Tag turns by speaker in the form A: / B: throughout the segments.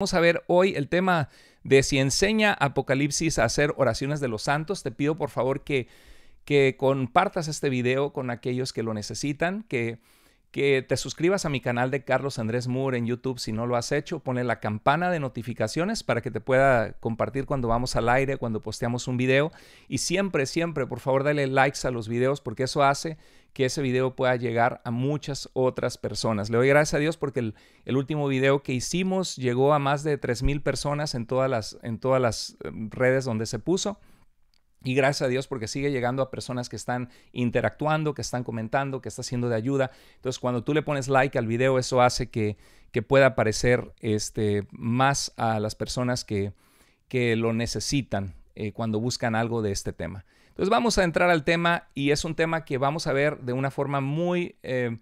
A: Vamos a ver hoy el tema de si enseña Apocalipsis a hacer oraciones de los santos. Te pido por favor que, que compartas este video con aquellos que lo necesitan, que, que te suscribas a mi canal de Carlos Andrés Moore en YouTube si no lo has hecho, pone la campana de notificaciones para que te pueda compartir cuando vamos al aire, cuando posteamos un video. Y siempre, siempre, por favor, dale likes a los videos porque eso hace que ese video pueda llegar a muchas otras personas. Le doy gracias a Dios porque el, último video que hicimos llegó a más de 3.000 personas en todas, las, en todas las em, redes donde se puso. Y gracias a Dios porque sigue llegando a personas que están interactuando, que están comentando, que está siendo de ayuda. Entonces, cuando tú le pones like al video, eso hace que, pueda aparecer este, más a las personas que, que lo necesitan eh, cuando buscan algo de este tema. Entonces vamos a entrar al tema y es un tema que vamos a ver de una forma muy eh,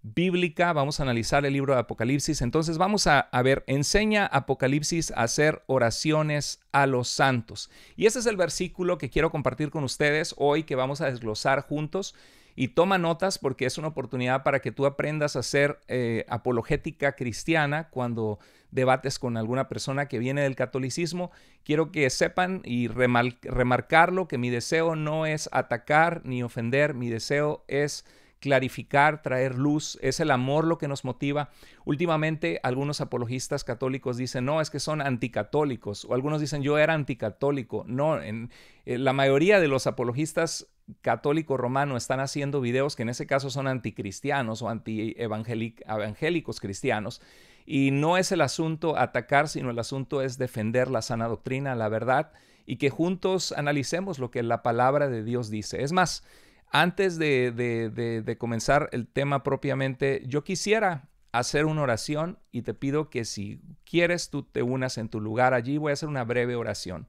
A: bíblica, vamos a analizar el libro de Apocalipsis, entonces vamos a, a, ver, enseña Apocalipsis a hacer oraciones a los santos. Y ese es el versículo que quiero compartir con ustedes hoy que vamos a desglosar juntos. Y toma notas porque es una oportunidad para que tú aprendas a ser eh, apologética cristiana cuando debates con alguna persona que viene del catolicismo. Quiero que sepan y remarcarlo que mi deseo no es atacar ni ofender, mi deseo es clarificar, traer luz, es el amor lo que nos motiva. Últimamente algunos apologistas católicos dicen, no, es que son anticatólicos, o algunos dicen, yo era anticatólico. No, eh, la mayoría de los apologistas católico romano están haciendo videos que en ese caso son anticristianos o anti-evangélicos cristianos. Y no es el asunto atacar, sino el asunto es defender la sana doctrina, la verdad, y que juntos analicemos lo que la palabra de Dios dice. Es más, antes de, de comenzar el tema propiamente, yo quisiera hacer una oración y te pido que si quieres tú te unas en tu lugar allí. Voy a hacer una breve oración.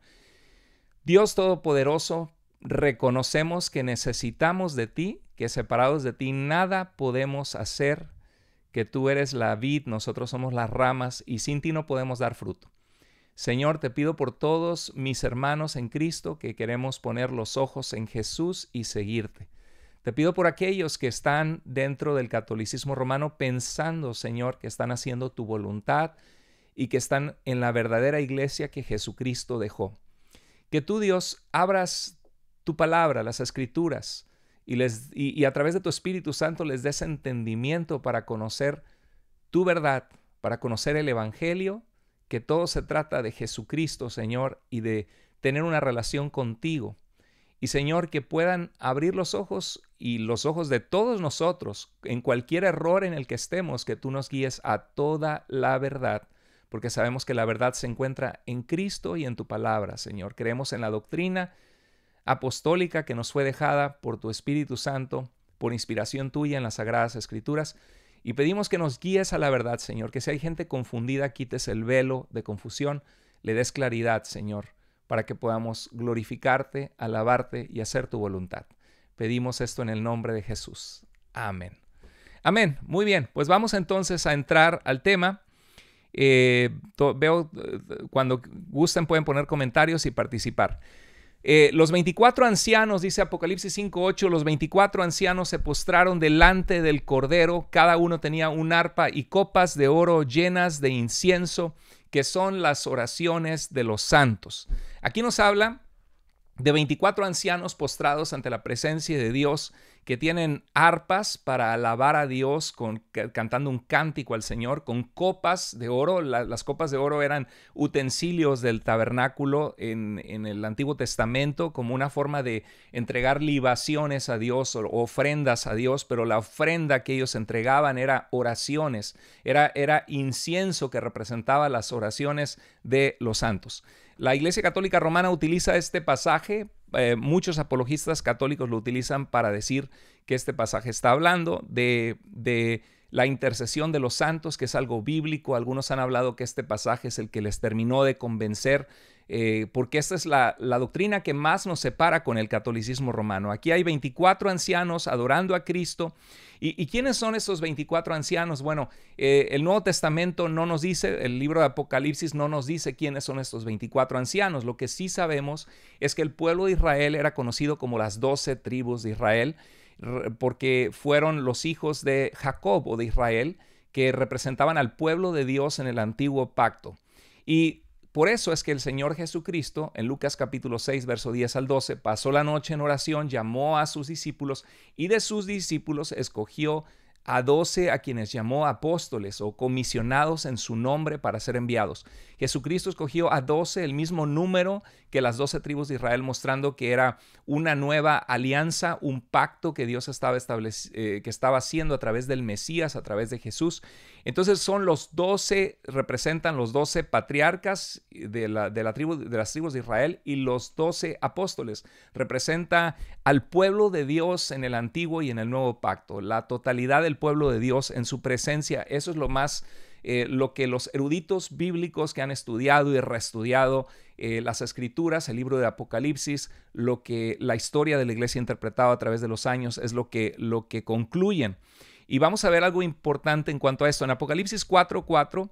A: Dios Todopoderoso, reconocemos que necesitamos de ti, que separados de ti nada podemos hacer, que tú eres la vid, nosotros somos las ramas y sin ti no podemos dar fruto. Señor, te pido por todos mis hermanos en Cristo que queremos poner los ojos en Jesús y seguirte. Te pido por aquellos que están dentro del catolicismo romano pensando, Señor, que están haciendo tu voluntad y que están en la verdadera iglesia que Jesucristo dejó. Que tú, Dios, abras tu palabra, las escrituras, y, les, y, a través de tu Espíritu Santo les des entendimiento para conocer tu verdad, para conocer el Evangelio, que todo se trata de Jesucristo, Señor, y de tener una relación contigo. Y Señor, que puedan abrir los ojos y los ojos de todos nosotros en cualquier error en el que estemos, que tú nos guíes a toda la verdad, porque sabemos que la verdad se encuentra en Cristo y en tu palabra, Señor. Creemos en la doctrina, apostólica que nos fue dejada por tu Espíritu Santo, por inspiración tuya en las Sagradas Escrituras. Y pedimos que nos guíes a la verdad, Señor, que si hay gente confundida, quites el velo de confusión, le des claridad, Señor, para que podamos glorificarte, alabarte y hacer tu voluntad. Pedimos esto en el nombre de Jesús. Amén. Amén. Muy bien, pues vamos entonces a entrar al tema. Eh, veo, eh, cuando gusten pueden poner comentarios y participar. Eh, los 24 ancianos, dice Apocalipsis 5.8, los 24 ancianos se postraron delante del Cordero, cada uno tenía un arpa y copas de oro llenas de incienso, que son las oraciones de los santos. Aquí nos habla de 24 ancianos postrados ante la presencia de Dios que tienen arpas para alabar a Dios cantando un cántico al Señor, con copas de oro. las copas de oro eran utensilios del tabernáculo en, el Antiguo Testamento como una forma de entregar libaciones a Dios o ofrendas a Dios, pero la ofrenda que ellos entregaban era oraciones, era incienso que representaba las oraciones de los santos. La Iglesia Católica Romana utiliza este pasaje, eh, muchos apologistas católicos lo utilizan para decir que este pasaje está hablando de la intercesión de los santos, que es algo bíblico. Algunos han hablado que este pasaje es el que les terminó de convencer eh, porque esta es la, doctrina que más nos separa con el catolicismo romano. Aquí hay 24 ancianos adorando a Cristo. ¿Y, quiénes son esos 24 ancianos? Bueno, eh, el Nuevo Testamento no nos dice, el libro de Apocalipsis no nos dice quiénes son estos 24 ancianos. Lo que sí sabemos es que el pueblo de Israel era conocido como las 12 tribus de Israel, porque fueron los hijos de Jacob o de Israel que representaban al pueblo de Dios en el antiguo pacto. Y por eso es que el Señor Jesucristo, en Lucas capítulo 6, verso 10 al 12, pasó la noche en oración, llamó a sus discípulos y de sus discípulos escogió a doce a quienes llamó apóstoles o comisionados en su nombre para ser enviados. Jesucristo escogió a doce, el mismo número que las doce tribus de Israel, mostrando que era una nueva alianza, un pacto que Dios estaba, eh, que estaba haciendo a través del Mesías, a través de Jesús. Entonces son los doce, representan los doce patriarcas de, la, de, la tribu, de las tribus de Israel y los doce apóstoles. Representa al pueblo de Dios en el antiguo y en el nuevo pacto, la totalidad del pueblo de Dios en su presencia. Eso es lo más, eh, lo que los eruditos bíblicos que han estudiado y reestudiado eh, las escrituras, el libro de Apocalipsis, lo que la historia de la iglesia ha interpretado a través de los años, es lo que, lo que concluyen. Y vamos a ver algo importante en cuanto a esto. En Apocalipsis 4.4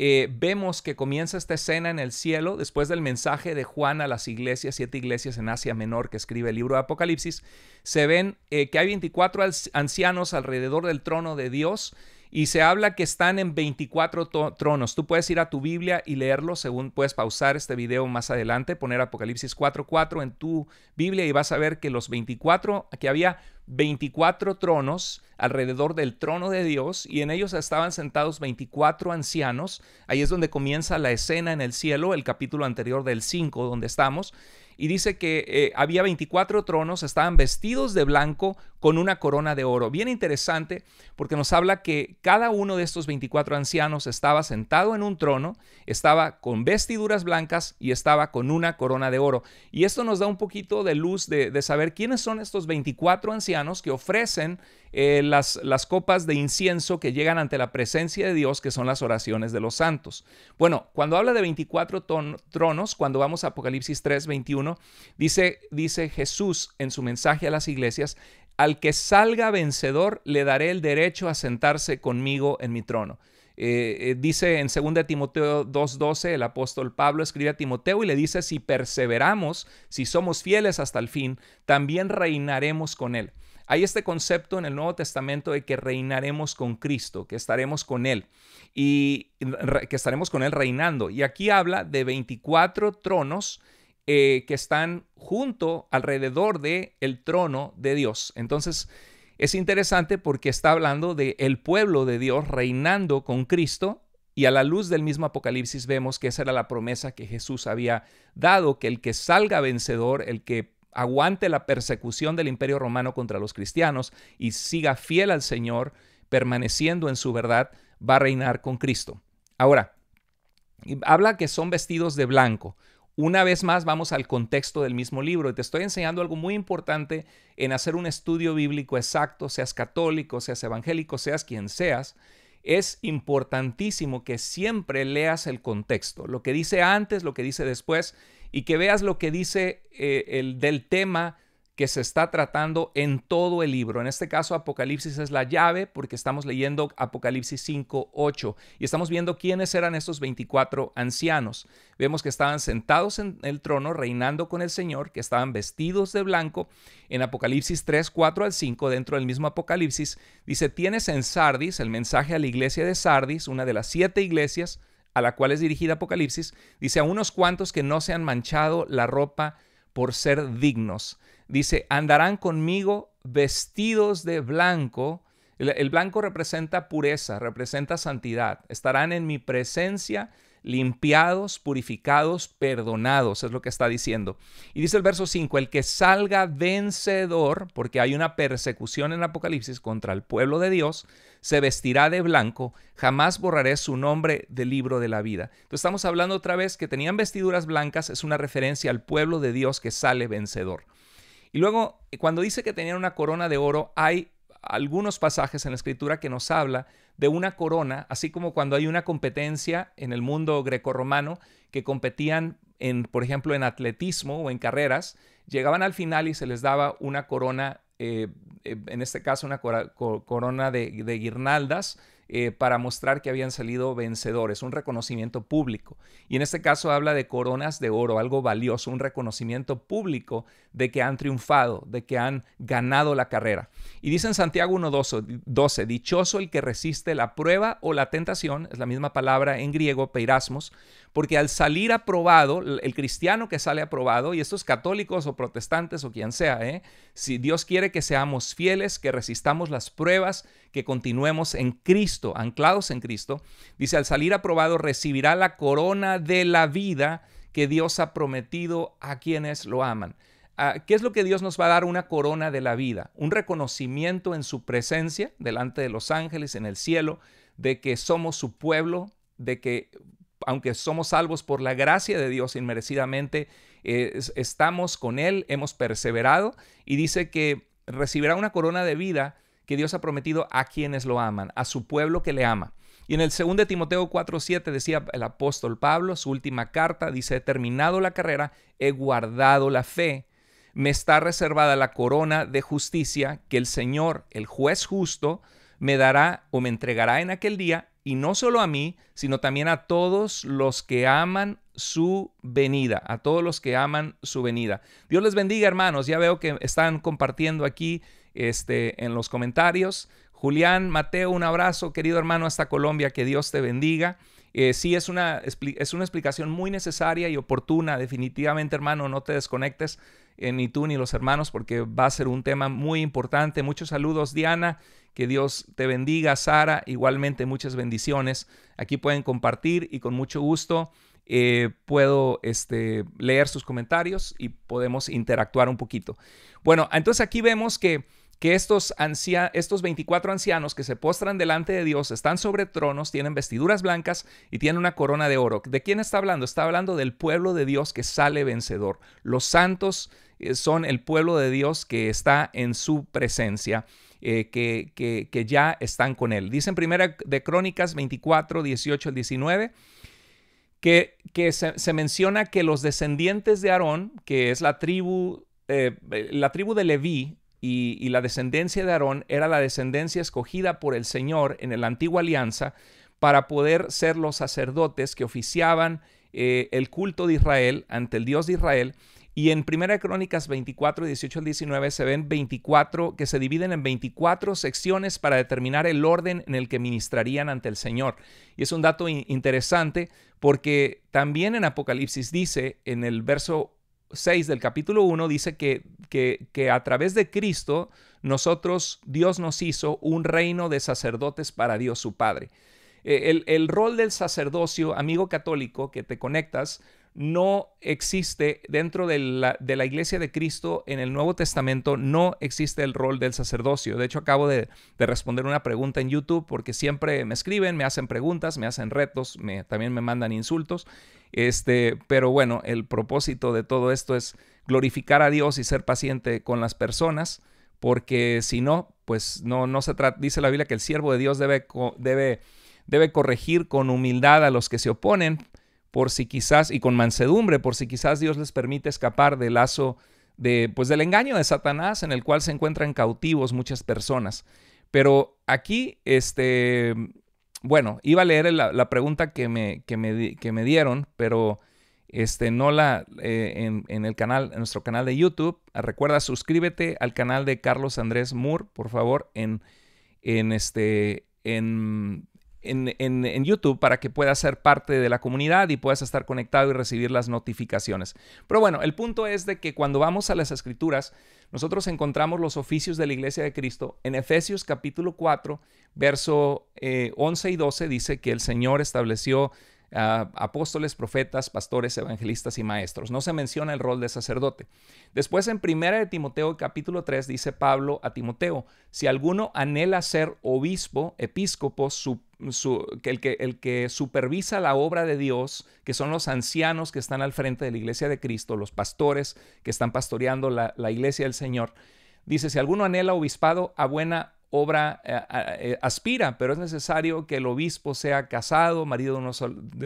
A: eh, vemos que comienza esta escena en el cielo después del mensaje de Juan a las iglesias, siete iglesias en Asia Menor que escribe el libro de Apocalipsis. Se ven eh, que hay 24 ancianos alrededor del trono de Dios y se habla que están en 24 tronos. Tú puedes ir a tu Biblia y leerlo, según puedes pausar este video más adelante, poner Apocalipsis 4.4 en tu Biblia y vas a ver que los 24, que había 24 tronos alrededor del trono de Dios y en ellos estaban sentados 24 ancianos. Ahí es donde comienza la escena en el cielo, el capítulo anterior del 5 donde estamos y dice que eh, había 24 tronos, estaban vestidos de blanco con una corona de oro. Bien interesante porque nos habla que cada uno de estos 24 ancianos estaba sentado en un trono, estaba con vestiduras blancas y estaba con una corona de oro. Y esto nos da un poquito de luz de, de saber quiénes son estos 24 ancianos que ofrecen eh, las, copas de incienso que llegan ante la presencia de Dios, que son las oraciones de los santos. Bueno, cuando habla de 24 tronos, cuando vamos a Apocalipsis 3, 21, dice, dice Jesús en su mensaje a las iglesias, al que salga vencedor le daré el derecho a sentarse conmigo en mi trono. Eh, eh, dice en 2 Timoteo 2.12, el apóstol Pablo escribe a Timoteo y le dice, si perseveramos, si somos fieles hasta el fin, también reinaremos con él. Hay este concepto en el Nuevo Testamento de que reinaremos con Cristo, que estaremos con Él y que estaremos con Él reinando. Y aquí habla de 24 tronos eh, que están junto alrededor de el trono de Dios. Entonces es interesante porque está hablando de el pueblo de Dios reinando con Cristo y a la luz del mismo Apocalipsis vemos que esa era la promesa que Jesús había dado, que el que salga vencedor, el que aguante la persecución del imperio romano contra los cristianos y siga fiel al Señor, permaneciendo en su verdad, va a reinar con Cristo. Ahora, habla que son vestidos de blanco. Una vez más vamos al contexto del mismo libro y te estoy enseñando algo muy importante en hacer un estudio bíblico exacto, seas católico, seas evangélico, seas quien seas. Es importantísimo que siempre leas el contexto, lo que dice antes, lo que dice después y que veas lo que dice eh, el del tema que se está tratando en todo el libro. En este caso, Apocalipsis es la llave porque estamos leyendo Apocalipsis 5, 8 y estamos viendo quiénes eran estos 24 ancianos. Vemos que estaban sentados en el trono reinando con el Señor, que estaban vestidos de blanco. En Apocalipsis 3, 4 al 5, dentro del mismo Apocalipsis, dice, tienes en Sardis el mensaje a la iglesia de Sardis, una de las siete iglesias a la cual es dirigida Apocalipsis, dice a unos cuantos que no se han manchado la ropa por ser dignos. Dice, andarán conmigo vestidos de blanco. El, blanco representa pureza, representa santidad. Estarán en mi presencia limpiados, purificados, perdonados, es lo que está diciendo. Y dice el verso 5, el que salga vencedor, porque hay una persecución en Apocalipsis contra el pueblo de Dios, se vestirá de blanco, jamás borraré su nombre del libro de la vida. Entonces estamos hablando otra vez que tenían vestiduras blancas, es una referencia al pueblo de Dios que sale vencedor. Y luego, eh, cuando dice que tenían una corona de oro, hay algunos pasajes en la escritura que nos habla de una corona, así como cuando hay una competencia en el mundo grecorromano que competían en, por ejemplo, en atletismo o en carreras, llegaban al final y se les daba una corona, eh, eh, en este caso una corona de guirnaldas, eh, para mostrar que habían salido vencedores, un reconocimiento público. Y en este caso habla de coronas de oro, algo valioso, un reconocimiento público de que han triunfado, de que han ganado la carrera. Y dicen en Santiago 1.12, dichoso el que resiste la prueba o la tentación, es la misma palabra en griego, peirasmos, porque al salir aprobado, el cristiano que sale aprobado, y estos católicos o protestantes o quien sea, ¿eh? si Dios quiere que seamos fieles, que resistamos las pruebas, que continuemos en Cristo, anclados en Cristo. Dice, al salir aprobado recibirá la corona de la vida que Dios ha prometido a quienes lo aman. Ah, ¿Qué es lo que Dios nos va a dar? Una corona de la vida, un reconocimiento en su presencia delante de los ángeles en el cielo, de que somos su pueblo, de que aunque somos salvos por la gracia de Dios inmerecidamente, eh, estamos con Él, hemos perseverado y dice que recibirá una corona de vida que Dios ha prometido a quienes lo aman, a su pueblo que le ama. Y en el 2 de Timoteo 4:7 decía el apóstol Pablo, su última carta dice, he terminado la carrera, he guardado la fe, me está reservada la corona de justicia que el Señor, el juez justo, me dará o me entregará en aquel día, y no solo a mí, sino también a todos los que aman su venida, a todos los que aman su venida. Dios les bendiga, hermanos. Ya veo que están compartiendo aquí este, en los comentarios. Julián, Mateo, un abrazo, querido hermano, hasta Colombia, que Dios te bendiga. Eh, sí, es una, es una explicación muy necesaria y oportuna, definitivamente, hermano, no te desconectes eh, ni tú ni los hermanos, porque va a ser un tema muy importante. Muchos saludos, Diana, que Dios te bendiga, Sara, igualmente muchas bendiciones. Aquí pueden compartir y con mucho gusto eh, puedo este, leer sus comentarios y podemos interactuar un poquito. Bueno, entonces aquí vemos que que estos, estos 24 ancianos que se postran delante de Dios están sobre tronos, tienen vestiduras blancas y tienen una corona de oro. ¿De quién está hablando? Está hablando del pueblo de Dios que sale vencedor. Los santos eh, son el pueblo de Dios que está en su presencia. Eh, que, que, ya están con él. Dicen primera de Crónicas 24, 18 al 19, que, que se, menciona que los descendientes de Aarón, que es la tribu, eh, la tribu de Leví, y, la descendencia de Aarón era la descendencia escogida por el Señor en la antigua alianza para poder ser los sacerdotes que oficiaban eh, el culto de Israel ante el Dios de Israel. Y en Primera Crónicas 24, 18 al 19 se ven 24 que se dividen en 24 secciones para determinar el orden en el que ministrarían ante el Señor. Y es un dato interesante porque también en Apocalipsis dice en el verso 6 del capítulo 1 dice que, que, a través de Cristo nosotros, Dios nos hizo un reino de sacerdotes para Dios su Padre. E, el, rol del sacerdocio, amigo católico, que te conectas, no existe dentro de la, iglesia de Cristo en el Nuevo Testamento, no existe el rol del sacerdocio. De hecho, acabo de, de responder una pregunta en YouTube porque siempre me escriben, me hacen preguntas, me hacen retos, me, también me mandan insultos este, pero bueno, el propósito de todo esto es glorificar a Dios y ser paciente con las personas, porque si no, pues no, no se trata, dice la Biblia que el siervo de Dios debe, debe, debe corregir con humildad a los que se oponen, por si quizás, y con mansedumbre, por si quizás Dios les permite escapar del lazo de, pues, del engaño de Satanás en el cual se encuentran cautivos muchas personas. Pero aquí, este, bueno, iba a leer la, pregunta que me, que me, dieron, pero este, no la eh, en, el canal, en nuestro canal de YouTube. Ah, recuerda, suscríbete al canal de Carlos Andrés Moore, por favor, en, en este, en en, YouTube para que puedas ser parte de la comunidad y puedas estar conectado y recibir las notificaciones. Pero bueno, el punto es de que cuando vamos a las escrituras, nosotros encontramos los oficios de la iglesia de Cristo. En Efesios capítulo 4, verso 11 eh, y 12 dice que el Señor estableció apóstoles, profetas, pastores, evangelistas y maestros. No se menciona el rol de sacerdote. Después en 1 de Timoteo capítulo 3 dice Pablo a Timoteo, si alguno anhela ser obispo, episcopo, el, que, el que supervisa la obra de Dios, que son los ancianos que están al frente de la iglesia de Cristo, los pastores que están pastoreando la, la iglesia del Señor, dice, si alguno anhela obispado a buena obra eh, eh, aspira, pero es necesario que el obispo sea casado, marido de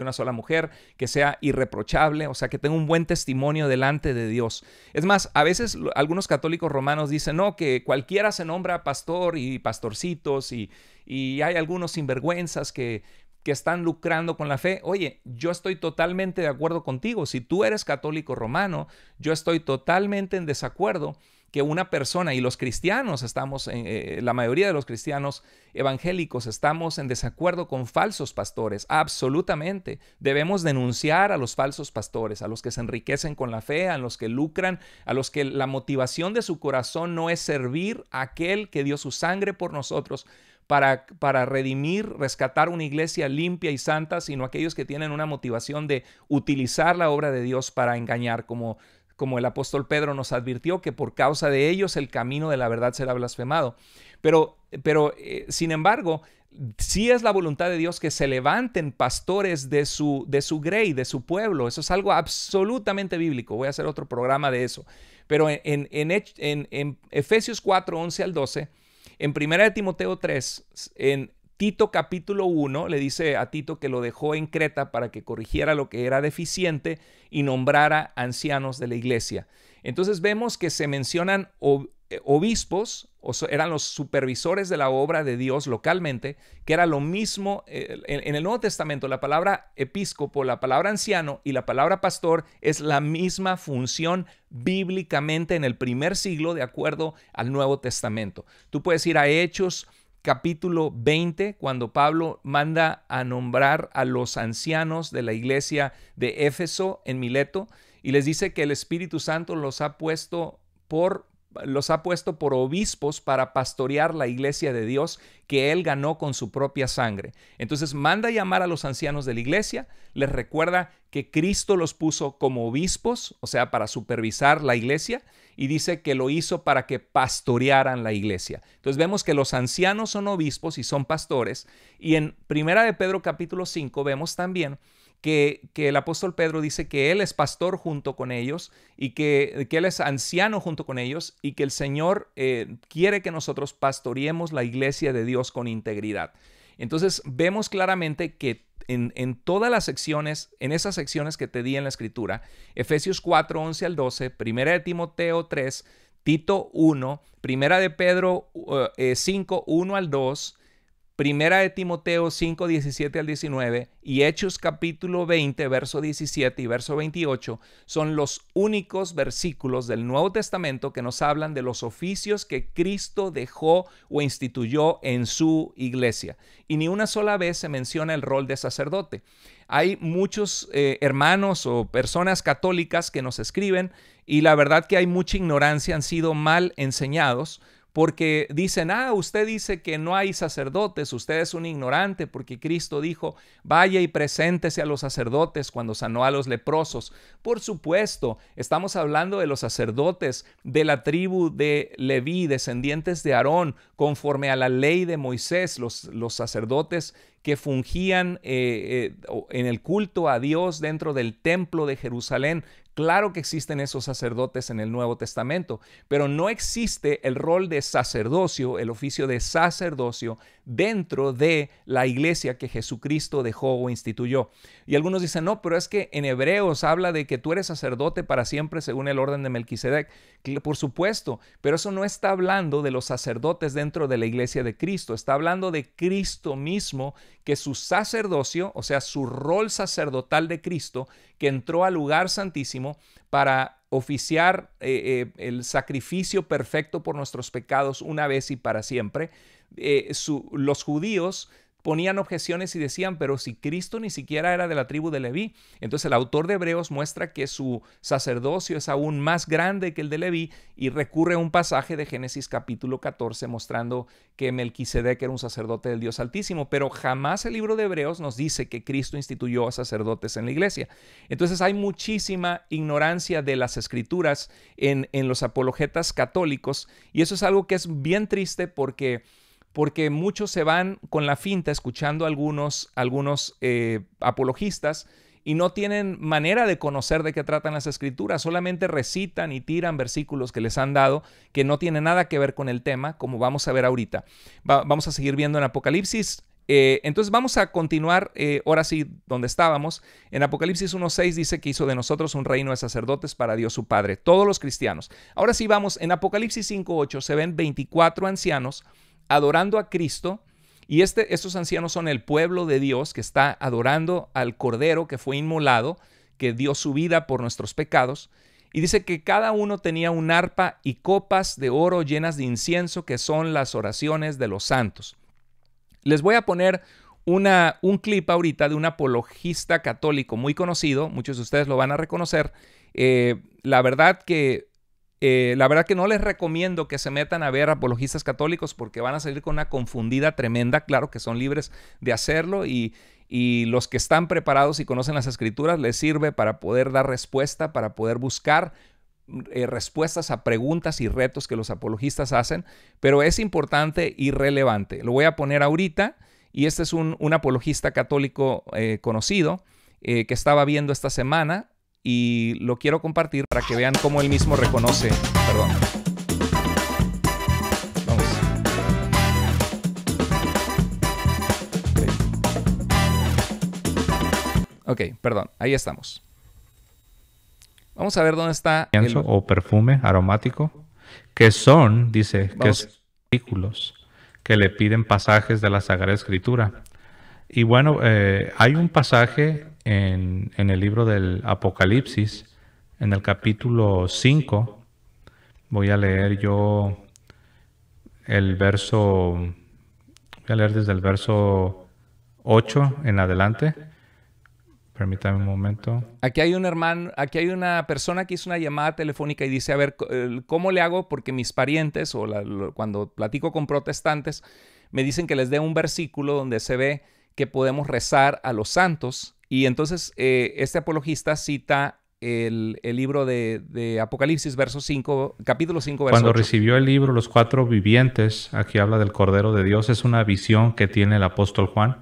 A: una, sola, mujer, que sea irreprochable, o sea, que tenga un buen testimonio delante de Dios. Es más, a veces algunos católicos romanos dicen, no, que cualquiera se nombra pastor y pastorcitos y, y hay algunos sinvergüenzas que, que están lucrando con la fe. Oye, yo estoy totalmente de acuerdo contigo. Si tú eres católico romano, yo estoy totalmente en desacuerdo que una persona, y los cristianos estamos, en eh, eh, la mayoría de los cristianos evangélicos estamos en desacuerdo con falsos pastores, absolutamente. Debemos denunciar a los falsos pastores, a los que se enriquecen con la fe, a los que lucran, a los que la motivación de su corazón no es servir a aquel que dio su sangre por nosotros. Para, para, redimir, rescatar una iglesia limpia y santa, sino aquellos que tienen una motivación de utilizar la obra de Dios para engañar, como como el apóstol Pedro nos advirtió que por causa de ellos el camino de la verdad será blasfemado. Pero, pero eh, sin embargo, sí es la voluntad de Dios que se levanten pastores de su, de su grey, de su pueblo. Eso es algo absolutamente bíblico. Voy a hacer otro programa de eso. Pero en, en, en Efesios 4, 11 al 12, en 1 Timoteo 3, en Tito capítulo 1 le dice a Tito que lo dejó en Creta para que corrigiera lo que era deficiente y nombrara ancianos de la iglesia. Entonces vemos que se mencionan eh, obispos, o eran los supervisores de la obra de Dios localmente, que era lo mismo eh, en el Nuevo Testamento, la palabra episcopo, la palabra anciano y la palabra pastor es la misma función bíblicamente en el primer siglo de acuerdo al Nuevo Testamento. Tú puedes ir a Hechos capítulo 20, cuando Pablo manda a nombrar a los ancianos de la iglesia de Éfeso en Mileto y les dice que el Espíritu Santo los ha puesto por los ha puesto por obispos para pastorear la iglesia de Dios que él ganó con su propia sangre. Entonces manda llamar a los ancianos de la iglesia, les recuerda que Cristo los puso como obispos, o sea, para supervisar la iglesia, y dice que lo hizo para que pastorearan la iglesia. Entonces vemos que los ancianos son obispos y son pastores, y en Primera de Pedro capítulo 5 vemos también que, el apóstol Pedro dice que él es pastor junto con ellos y que, que él es anciano junto con ellos y que el Señor eh, quiere que nosotros pastoreemos la iglesia de Dios con integridad. Entonces vemos claramente que en, todas las secciones, en esas secciones que te di en la escritura, Efesios 4, 11 al 12, 1 de Timoteo 3, Tito 1, 1 de Pedro 5, eh, 1 al 2, Primera de Timoteo 5, 17 al 19 y Hechos capítulo 20, verso 17 y verso 28 son los únicos versículos del Nuevo Testamento que nos hablan de los oficios que Cristo dejó o instituyó en su iglesia. Y ni una sola vez se menciona el rol de sacerdote. Hay muchos eh, hermanos o personas católicas que nos escriben y la verdad que hay mucha ignorancia, han sido mal enseñados porque dicen, ah, usted dice que no hay sacerdotes, usted es un ignorante, porque Cristo dijo, vaya y preséntese a los sacerdotes cuando sanó a los leprosos. Por supuesto, estamos hablando de los sacerdotes de la tribu de Leví, descendientes de Aarón, conforme a la ley de Moisés, los, los sacerdotes que fungían eh, eh, en el culto a Dios dentro del templo de Jerusalén Claro que existen esos sacerdotes en el Nuevo Testamento, pero no existe el rol de sacerdocio, el oficio de sacerdocio dentro de la iglesia que Jesucristo dejó o instituyó. Y algunos dicen, no, pero es que en Hebreos habla de que tú eres sacerdote para siempre según el orden de Melquisedec. Por supuesto, pero eso no está hablando de los sacerdotes dentro de la iglesia de Cristo, está hablando de Cristo mismo, que su sacerdocio, o sea, su rol sacerdotal de Cristo, que entró al lugar santísimo para oficiar eh, eh, el sacrificio perfecto por nuestros pecados una vez y para siempre. Eh, los judíos ponían objeciones y decían, pero si Cristo ni siquiera era de la tribu de Leví, entonces el autor de Hebreos muestra que su sacerdocio es aún más grande que el de Leví y recurre a un pasaje de Génesis capítulo 14 mostrando que Melquisedec era un sacerdote del Dios Altísimo, pero jamás el libro de Hebreos nos dice que Cristo instituyó a sacerdotes en la iglesia. Entonces hay muchísima ignorancia de las escrituras en, en los apologetas católicos y eso es algo que es bien triste porque porque muchos se van con la finta escuchando algunos, algunos eh, apologistas y no tienen manera de conocer de qué tratan las escrituras, solamente recitan y tiran versículos que les han dado que no tienen nada que ver con el tema, como vamos a ver ahorita. vamos a seguir viendo en Apocalipsis. Eh, entonces vamos a continuar eh, ahora sí donde estábamos. En Apocalipsis 1.6 dice que hizo de nosotros un reino de sacerdotes para Dios su Padre, todos los cristianos. Ahora sí vamos, en Apocalipsis 5.8 se ven 24 ancianos adorando a Cristo. Y este, estos ancianos son el pueblo de Dios que está adorando al Cordero que fue inmolado, que dio su vida por nuestros pecados. Y dice que cada uno tenía un arpa y copas de oro llenas de incienso, que son las oraciones de los santos. Les voy a poner un clip ahorita de un apologista católico muy conocido, muchos de ustedes lo van a reconocer. Eh, la verdad que eh, la verdad que no les recomiendo que se metan a ver apologistas católicos porque van a salir con una confundida tremenda, claro que son libres de hacerlo y, los que están preparados y conocen las escrituras les sirve para poder dar respuesta, para poder buscar eh, respuestas a preguntas y retos que los apologistas hacen, pero es importante y relevante. Lo voy a poner ahorita y este es un, apologista católico eh, conocido que estaba viendo esta semana y lo quiero compartir para que vean cómo él mismo reconoce. Perdón. Vamos. Ok, perdón, ahí estamos. Vamos a ver dónde está.
B: O perfume aromático, que son, dice, que son artículos que le piden pasajes de la Sagrada Escritura. Y bueno, eh, hay un pasaje en, el libro del Apocalipsis, en el capítulo 5, voy a leer yo el verso, voy a leer desde el verso 8 en adelante. Permítame un momento.
A: Aquí hay un hermano, aquí hay una persona que hizo una llamada telefónica y dice, a ver, ¿cómo le hago? Porque mis parientes o cuando platico con protestantes, me dicen que les dé un versículo donde se ve que podemos rezar a los santos y entonces eh, este apologista cita el, libro de, Apocalipsis, verso 5, capítulo 5, verso Cuando
B: recibió el libro Los Cuatro Vivientes, aquí habla del Cordero de Dios, es una visión que tiene el apóstol Juan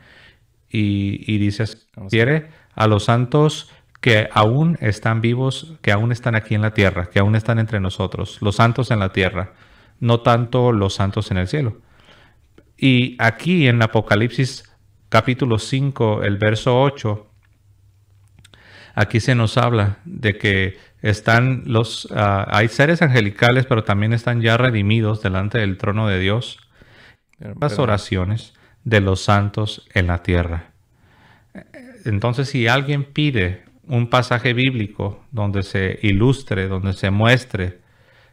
B: y, y dice, quiere a los santos que aún están vivos, que aún están aquí en la tierra, que aún están entre nosotros, los santos en la tierra, no tanto los santos en el cielo. Y aquí en Apocalipsis capítulo 5, el verso 8, aquí se nos habla de que están los, ah, hay seres angelicales, pero también están ya redimidos delante del trono de Dios. las oraciones de los santos en la tierra. Entonces, si alguien pide un pasaje bíblico donde se ilustre, donde se muestre,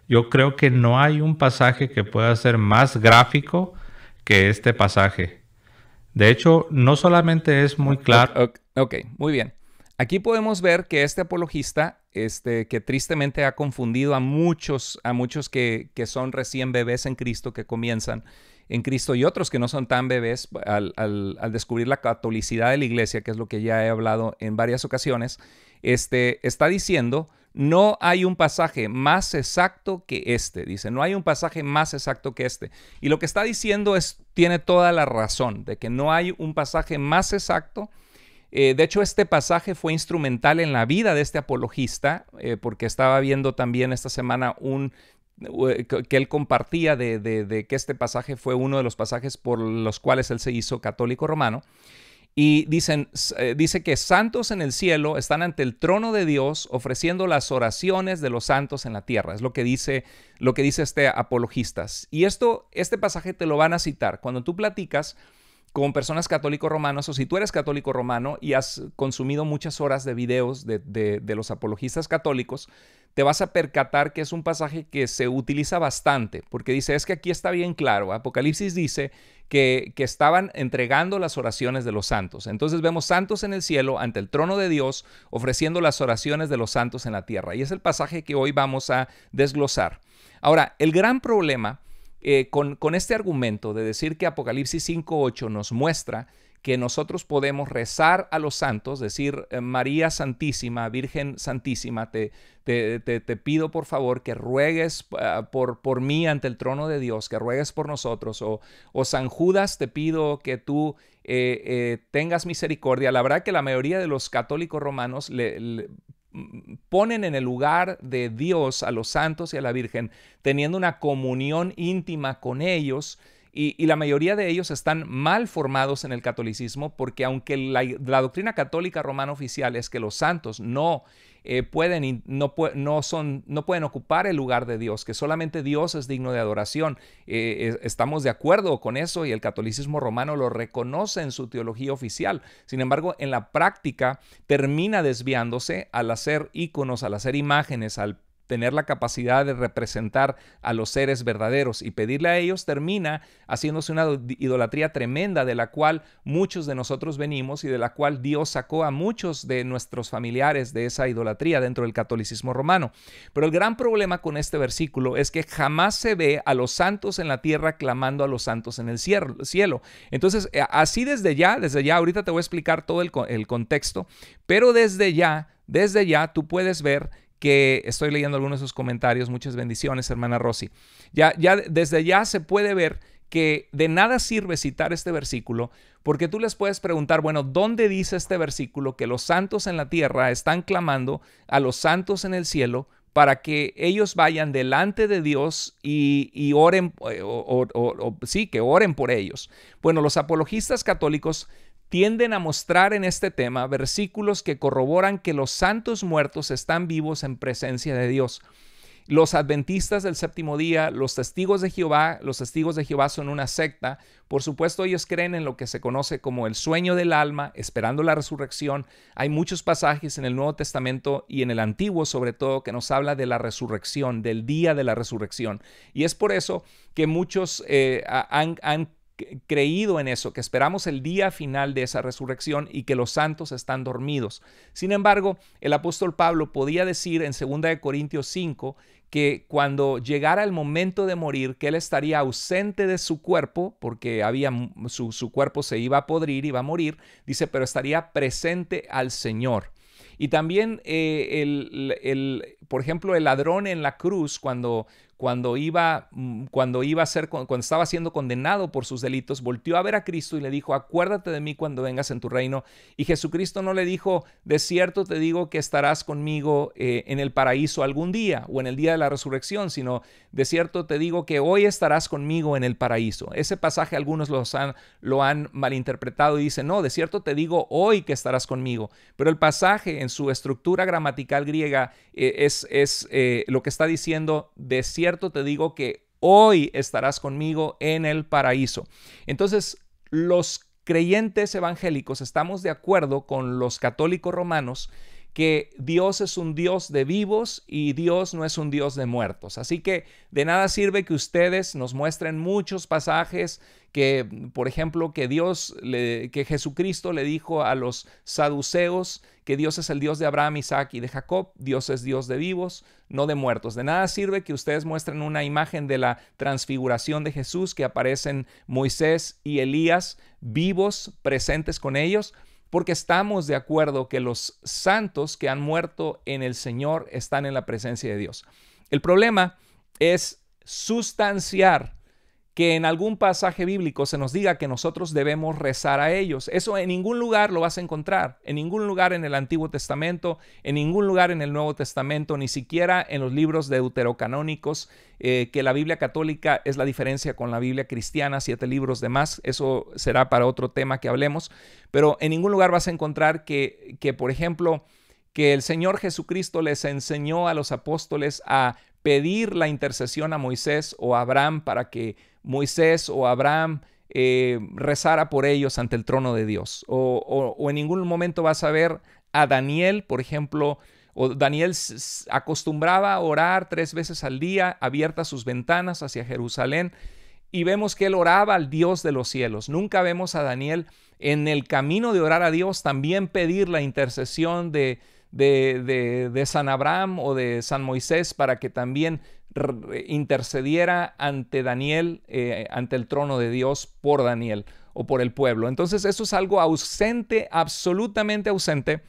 B: yo creo que no hay un pasaje que pueda ser más gráfico que este pasaje. De hecho, no solamente es muy claro.
A: Ok, muy bien. Aquí podemos ver que este apologista, este, que tristemente ha confundido a muchos, a muchos que, son recién bebés en Cristo, que comienzan en Cristo y otros que no son tan bebés al, descubrir la catolicidad de la iglesia, que es lo que ya he hablado en varias ocasiones, este, está diciendo, no hay un pasaje más exacto que este, dice, no hay un pasaje más exacto que este. Y lo que está diciendo es, tiene toda la razón, de que no hay un pasaje más exacto eh, de hecho, este pasaje fue instrumental en la vida de este apologista, eh, porque estaba viendo también esta semana un eh, que él compartía de, que este pasaje fue uno de los pasajes por los cuales él se hizo católico romano. Y dicen, dice que santos en el cielo están ante el trono de Dios ofreciendo las oraciones de los santos en la tierra. Es lo que dice, lo que dice este apologista. Y esto, este pasaje te lo van a citar. Cuando tú platicas como personas católicos romanos o si tú eres católico romano y has consumido muchas horas de videos de, los apologistas católicos, te vas a percatar que es un pasaje que se utiliza bastante, porque dice, es que aquí está bien claro, Apocalipsis dice que, que estaban entregando las oraciones de los santos. Entonces vemos santos en el cielo ante el trono de Dios ofreciendo las oraciones de los santos en la tierra. Y es el pasaje que hoy vamos a desglosar. Ahora, el gran problema eh, con, este argumento de decir que Apocalipsis 5.8 nos muestra que nosotros podemos rezar a los santos, decir, eh, María Santísima, Virgen Santísima, te, te, pido por favor que ruegues ah, por, por, mí ante el trono de Dios, que ruegues por nosotros, o, San Judas, te pido que tú eh, tengas misericordia. La verdad que la mayoría de los católicos romanos le ponen en el lugar de Dios a los santos y a la Virgen, teniendo una comunión íntima con ellos. Y, la mayoría de ellos están mal formados en el catolicismo porque aunque la, la doctrina católica romana oficial es que los santos no eh, pueden, no, no, son, no pueden ocupar el lugar de Dios, que solamente Dios es digno de adoración. Eh, estamos de acuerdo con eso y el catolicismo romano lo reconoce en su teología oficial. Sin embargo, en la práctica termina desviándose al hacer íconos, al hacer imágenes, al tener la capacidad de representar a los seres verdaderos y pedirle a ellos termina haciéndose una idolatría tremenda de la cual muchos de nosotros venimos y de la cual Dios sacó a muchos de nuestros familiares de esa idolatría dentro del catolicismo romano. Pero el gran problema con este versículo es que jamás se ve a los santos en la tierra clamando a los santos en el cielo. Entonces, eh, así desde ya, desde ya, ahorita te voy a explicar todo el, contexto, pero desde ya, desde ya tú puedes ver que estoy leyendo algunos de sus comentarios. Muchas bendiciones, hermana Rosy. Ya, ya desde ya se puede ver que de nada sirve citar este versículo porque tú les puedes preguntar, bueno, ¿dónde dice este versículo que los santos en la tierra están clamando a los santos en el cielo para que ellos vayan delante de Dios y, oren, eh, o, sí, que oren por ellos? Bueno, los apologistas católicos tienden a mostrar en este tema versículos que corroboran que los santos muertos están vivos en presencia de Dios. Los adventistas del séptimo día, los testigos de Jehová, los testigos de Jehová son una secta. Por supuesto, ellos creen en lo que se conoce como el sueño del alma, esperando la resurrección. Hay muchos pasajes en el Nuevo Testamento y en el Antiguo, sobre todo, que nos habla de la resurrección, del día de la resurrección. Y es por eso que muchos eh, han, han creído en eso, que esperamos el día final de esa resurrección y que los santos están dormidos. Sin embargo, el apóstol Pablo podía decir en 2 Corintios 5 que cuando llegara el momento de morir, que él estaría ausente de su cuerpo, porque había, su, cuerpo se iba a podrir, iba a morir, dice, pero estaría presente al Señor. Y también, eh, el, el, por ejemplo, el ladrón en la cruz, cuando, cuando iba, mm, cuando iba a ser, cuando estaba siendo condenado por sus delitos, volvió a ver a Cristo y le dijo, acuérdate de mí cuando vengas en tu reino. Y Jesucristo no le dijo, de cierto te digo que estarás conmigo eh, en el paraíso algún día o en el día de la resurrección, sino de cierto te digo que hoy estarás conmigo en el paraíso. Ese pasaje algunos han, lo han malinterpretado y dicen, no, de cierto te digo hoy que estarás conmigo. Pero el pasaje en su estructura gramatical griega eh, es, es eh, lo que está diciendo, de cierto te digo que hoy estarás conmigo en el paraíso. Entonces, los creyentes evangélicos estamos de acuerdo con los católicos romanos que Dios es un Dios de vivos y Dios no es un Dios de muertos. Así que de nada sirve que ustedes nos muestren muchos pasajes que, por ejemplo, que Dios, que Jesucristo le dijo a los saduceos que Dios es el Dios de Abraham, Isaac y de Jacob, Dios es Dios de vivos, no de muertos. De nada sirve que ustedes muestren una imagen de la transfiguración de Jesús que aparecen Moisés y Elías vivos, presentes con ellos, porque estamos de acuerdo que los santos que han muerto en el Señor están en la presencia de Dios. El problema es sustanciar que en algún pasaje bíblico se nos diga que nosotros debemos rezar a ellos. Eso en ningún lugar lo vas a encontrar, en ningún lugar en el Antiguo Testamento, en ningún lugar en el Nuevo Testamento, ni siquiera en los libros deuterocanónicos, eh, que la Biblia católica es la diferencia con la Biblia cristiana, siete libros de más, eso será para otro tema que hablemos, pero en ningún lugar vas a encontrar que, que por ejemplo, que el Señor Jesucristo les enseñó a los apóstoles a pedir la intercesión a Moisés o a Abraham para que Moisés o Abraham eh, rezara por ellos ante el trono de Dios. O, en ningún momento vas a ver a Daniel, por ejemplo, o Daniel acostumbraba a orar tres veces al día, abiertas sus ventanas hacia Jerusalén, y vemos que él oraba al Dios de los cielos. Nunca vemos a Daniel en el camino de orar a Dios también pedir la intercesión de, de, San Abraham o de San Moisés para que también intercediera ante Daniel, eh, ante el trono de Dios por Daniel o por el pueblo. Entonces eso es algo ausente, absolutamente ausente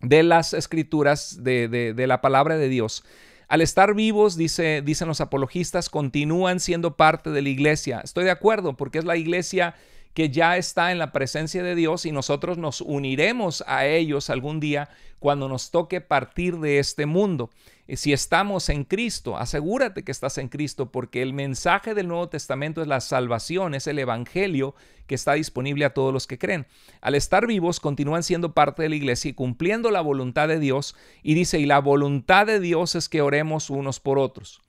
A: de las escrituras, de, la palabra de Dios. Al estar vivos, dice, dicen los apologistas, continúan siendo parte de la iglesia. Estoy de acuerdo, porque es la iglesia que ya está en la presencia de Dios y nosotros nos uniremos a ellos algún día cuando nos toque partir de este mundo. Eh, si estamos en Cristo, asegúrate que estás en Cristo porque el mensaje del Nuevo Testamento es la salvación, es el Evangelio que está disponible a todos los que creen. Al estar vivos, continúan siendo parte de la iglesia y cumpliendo la voluntad de Dios. Y dice, y la voluntad de Dios es que oremos unos por otros.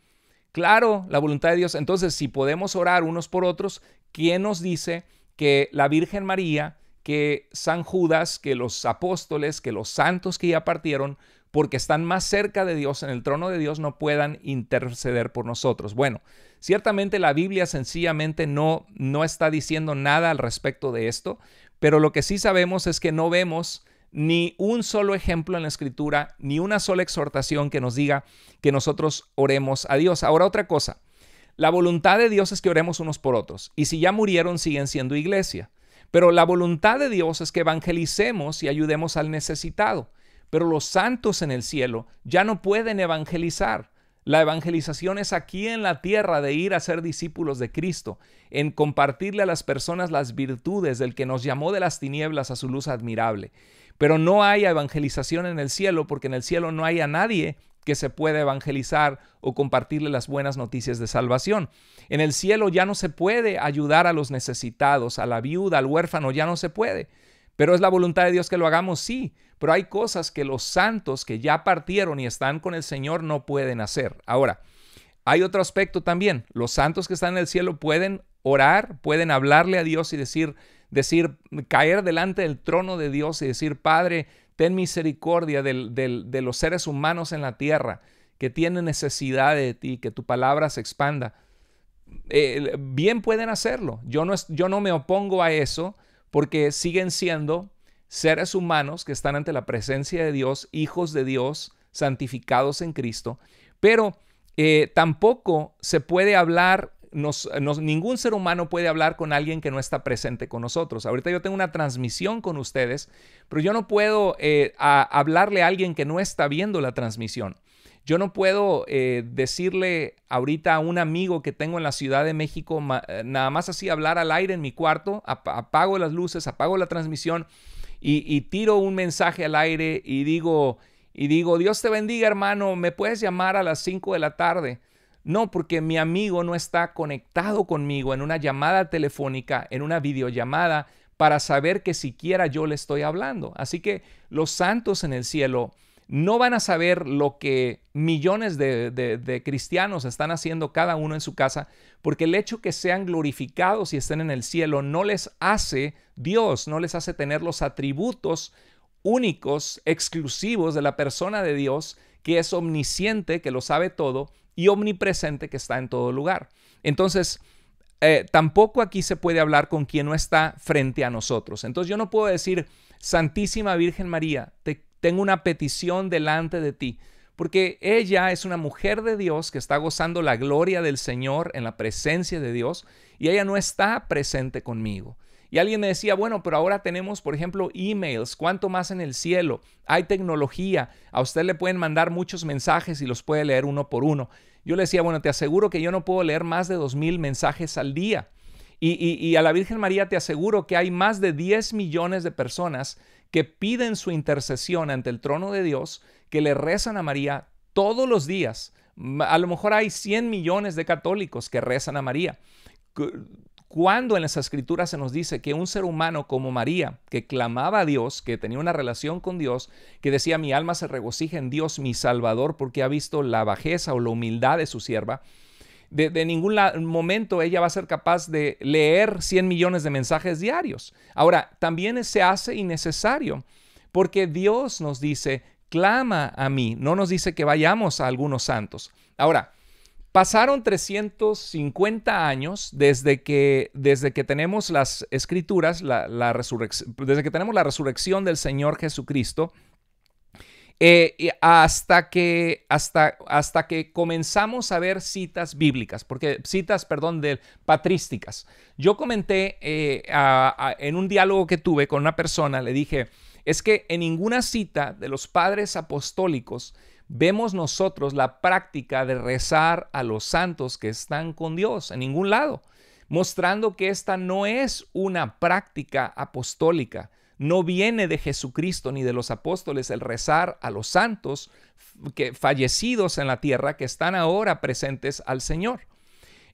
A: Claro, la voluntad de Dios. Entonces, si podemos orar unos por otros, ¿quién nos dice? que la Virgen María, que San Judas, que los apóstoles, que los santos que ya partieron, porque están más cerca de Dios, en el trono de Dios, no puedan interceder por nosotros. Bueno, ciertamente la Biblia sencillamente no, no está diciendo nada al respecto de esto, pero lo que sí sabemos es que no vemos ni un solo ejemplo en la escritura, ni una sola exhortación que nos diga que nosotros oremos a Dios. Ahora otra cosa, la voluntad de Dios es que oremos unos por otros, y si ya murieron, siguen siendo iglesia. Pero la voluntad de Dios es que evangelicemos y ayudemos al necesitado. Pero los santos en el cielo ya no pueden evangelizar. La evangelización es aquí en la tierra de ir a ser discípulos de Cristo, en compartirle a las personas las virtudes del que nos llamó de las tinieblas a su luz admirable. Pero no hay evangelización en el cielo porque en el cielo no hay a nadie que se pueda evangelizar o compartirle las buenas noticias de salvación. En el cielo ya no se puede ayudar a los necesitados, a la viuda, al huérfano, ya no se puede. Pero es la voluntad de Dios que lo hagamos, sí. Pero hay cosas que los santos que ya partieron y están con el Señor no pueden hacer. Ahora, hay otro aspecto también. Los santos que están en el cielo pueden orar, pueden hablarle a Dios y decir, decir, caer delante del trono de Dios y decir, Padre, ten misericordia de los seres humanos en la tierra que tienen necesidad de ti, que tu palabra se expanda. Eh, bien pueden hacerlo. Yo no, me opongo a eso porque siguen siendo seres humanos que están ante la presencia de Dios, hijos de Dios, santificados en Cristo. Pero eh, tampoco se puede hablar eh, ningún ser humano puede hablar con alguien que no está presente con nosotros. Ahorita yo tengo una transmisión con ustedes, pero yo no puedo eh, hablarle a alguien que no está viendo la transmisión. Yo no puedo eh, decirle ahorita a un amigo que tengo en la Ciudad de México, nada más así hablar al aire en mi cuarto, apago las luces, apago la transmisión y, tiro un mensaje al aire y digo, y digo, Dios te bendiga hermano, me puedes llamar a las 5 de la tarde. No, porque mi amigo no está conectado conmigo en una llamada telefónica, en una videollamada, para saber que siquiera yo le estoy hablando. Así que los santos en el cielo no van a saber lo que millones de, cristianos están haciendo cada uno en su casa, porque el hecho que sean glorificados y estén en el cielo no les hace Dios, no les hace tener los atributos únicos, exclusivos de la persona de Dios, que es omnisciente, que lo sabe todo y omnipresente que está en todo lugar. Entonces, eh, tampoco aquí se puede hablar con quien no está frente a nosotros. Entonces yo no puedo decir, Santísima Virgen María, tengo una petición delante de ti, porque ella es una mujer de Dios que está gozando la gloria del Señor en la presencia de Dios y ella no está presente conmigo. Y alguien me decía, bueno, pero ahora tenemos, por ejemplo, emails, ¿cuánto más en el cielo? Hay tecnología, a usted le pueden mandar muchos mensajes y los puede leer uno por uno. Yo le decía, bueno, te aseguro que yo no puedo leer más de dos mil mensajes al día. Y, a la Virgen María te aseguro que hay más de 10 millones de personas que piden su intercesión ante el trono de Dios, que le rezan a María todos los días. A lo mejor hay 100 millones de católicos que rezan a María. Cuando en las escrituras se nos dice que un ser humano como María, que clamaba a Dios, que tenía una relación con Dios, que decía, mi alma se regocija en Dios, mi Salvador, porque ha visto la bajeza o la humildad de su sierva, de, ningún momento ella va a ser capaz de leer 100 millones de mensajes diarios. Ahora, también se hace innecesario, porque Dios nos dice, clama a mí, no nos dice que vayamos a algunos santos. Ahora, Pasaron 350 años desde que, desde que tenemos las escrituras, desde que tenemos la resurrección del Señor Jesucristo, eh, hasta, que, hasta, hasta que comenzamos a ver citas bíblicas, porque citas, perdón, de patrísticas. Yo comenté eh, en un diálogo que tuve con una persona, le dije, es que en ninguna cita de los padres apostólicos vemos nosotros la práctica de rezar a los santos que están con Dios en ningún lado, mostrando que esta no es una práctica apostólica. No viene de Jesucristo ni de los apóstoles el rezar a los santos que fallecidos en la tierra que están ahora presentes al Señor.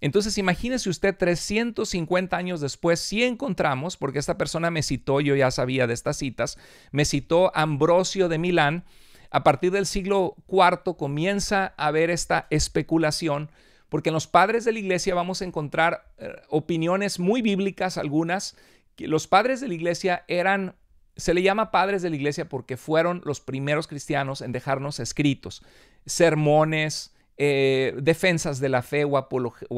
A: Entonces imagínese usted 350 años después, si encontramos, porque esta persona me citó, yo ya sabía de estas citas, me citó Ambrosio de Milán, a partir del siglo IV comienza a haber esta especulación, porque en los padres de la iglesia vamos a encontrar eh, opiniones muy bíblicas algunas. Que los padres de la iglesia eran se le llama padres de la iglesia porque fueron los primeros cristianos en dejarnos escritos, sermones, eh, defensas de la fe o,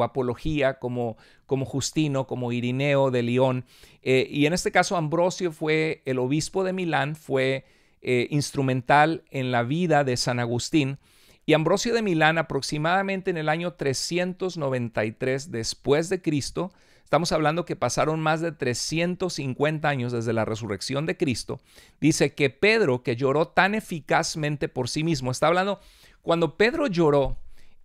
A: apología como, como Justino, como Irineo de León. Eh, y en este caso Ambrosio fue el obispo de Milán, fue eh, instrumental en la vida de San Agustín. Y Ambrosio de Milán, aproximadamente en el año 393 después de Cristo, estamos hablando que pasaron más de 350 años desde la resurrección de Cristo, dice que Pedro, que lloró tan eficazmente por sí mismo, está hablando, cuando Pedro lloró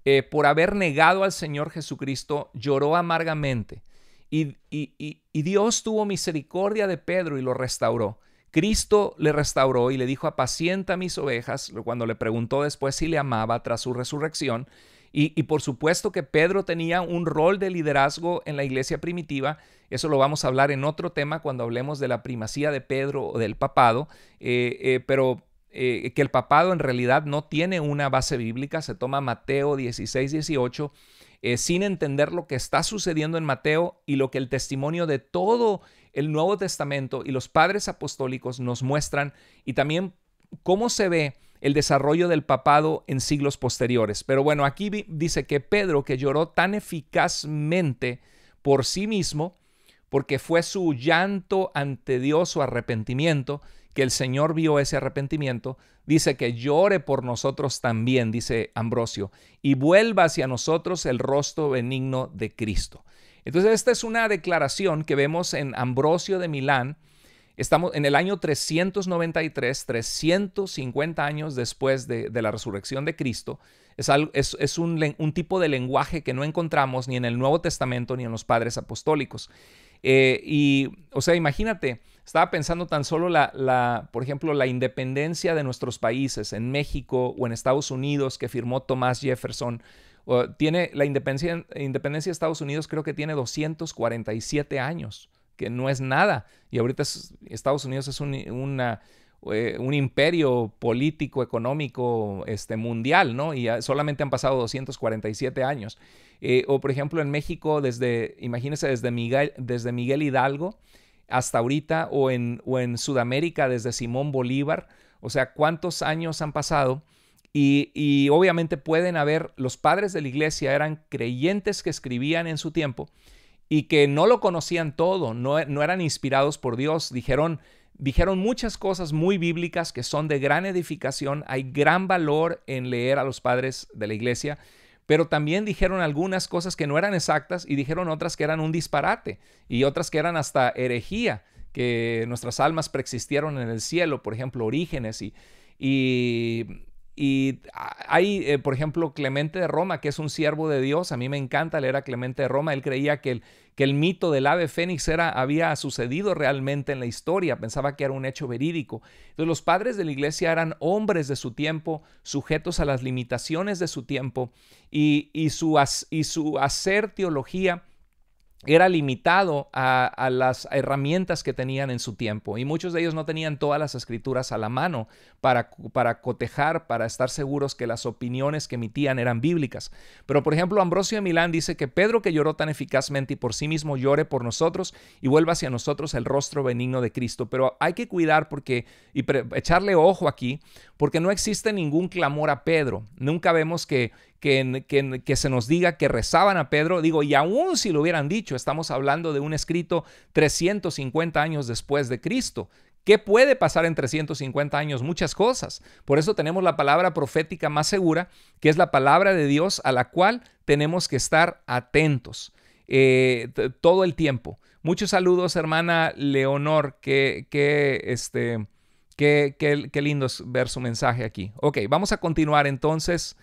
A: eh, por haber negado al Señor Jesucristo, lloró amargamente. y, y Dios tuvo misericordia de Pedro y lo restauró. Cristo le restauró y le dijo, apacienta mis ovejas, cuando le preguntó después si le amaba tras su resurrección. Y, por supuesto que Pedro tenía un rol de liderazgo en la iglesia primitiva. Eso lo vamos a hablar en otro tema cuando hablemos de la primacía de Pedro o del papado. Eh, eh, pero eh, que el papado en realidad no tiene una base bíblica. Se toma Mateo 16, 18. sin entender lo que está sucediendo en Mateo y lo que el testimonio de todo el Nuevo Testamento y los padres apostólicos nos muestran y también cómo se ve el desarrollo del papado en siglos posteriores. Pero bueno, aquí dice que Pedro, que lloró tan eficazmente por sí mismo, porque fue su llanto ante Dios, su arrepentimiento, que el Señor vio ese arrepentimiento, dice que llore por nosotros también, dice Ambrosio, y vuelva hacia nosotros el rostro benigno de Cristo. Entonces, esta es una declaración que vemos en Ambrosio de Milán. Estamos en el año 393, 350 años después de, la resurrección de Cristo. Es, un, tipo de lenguaje que no encontramos ni en el Nuevo Testamento ni en los padres apostólicos. Eh, y, o sea, imagínate, estaba pensando tan solo la, por ejemplo, la independencia de nuestros países, en México o en Estados Unidos, que firmó Thomas Jefferson tiene la independencia, independencia de Estados Unidos creo que tiene 247 años, que no es nada. Y ahorita Estados Unidos es un, eh, un imperio político, económico, este, mundial, ¿no? Y solamente han pasado 247 años. Eh, o por ejemplo en México, desde, imagínense, desde Miguel, desde Miguel Hidalgo hasta ahorita, o en, o en Sudamérica, desde Simón Bolívar. O sea, ¿cuántos años han pasado? Y, obviamente pueden haber, los padres de la iglesia eran creyentes que escribían en su tiempo y que no lo conocían todo, no, e, no eran inspirados por Dios, dijeron, dijeron muchas cosas muy bíblicas que son de gran edificación, hay gran valor en leer a los padres de la iglesia, pero también dijeron algunas cosas que no eran exactas y dijeron otras que eran un disparate y otras que eran hasta herejía, que nuestras almas preexistieron en el cielo, por ejemplo, Orígenes y, y y hay, eh, por ejemplo, Clemente de Roma, que es un siervo de Dios. A mí me encanta leer a Clemente de Roma. Él creía que el, que el mito del ave fénix era, había sucedido realmente en la historia. Pensaba que era un hecho verídico. Entonces, los padres de la iglesia eran hombres de su tiempo, sujetos a las limitaciones de su tiempo. Y, su, y su hacer teología era limitado a, las herramientas que tenían en su tiempo y muchos de ellos no tenían todas las escrituras a la mano para, para cotejar, para estar seguros que las opiniones que emitían eran bíblicas. Pero por ejemplo, Ambrosio de Milán dice que Pedro que lloró tan eficazmente y por sí mismo llore por nosotros y vuelva hacia nosotros el rostro benigno de Cristo. Pero hay que cuidar porque y echarle ojo aquí porque no existe ningún clamor a Pedro. Nunca vemos que que, se nos diga que rezaban a Pedro, digo, y aún si lo hubieran dicho, estamos hablando de un escrito 350 años después de Cristo. ¿Qué puede pasar en 350 años? Muchas cosas. Por eso tenemos la palabra profética más segura, que es la palabra de Dios a la cual tenemos que estar atentos eh, todo el tiempo. Muchos saludos, hermana Leonor, este, qué, qué, qué lindo ver su mensaje aquí. Ok, vamos a continuar entonces.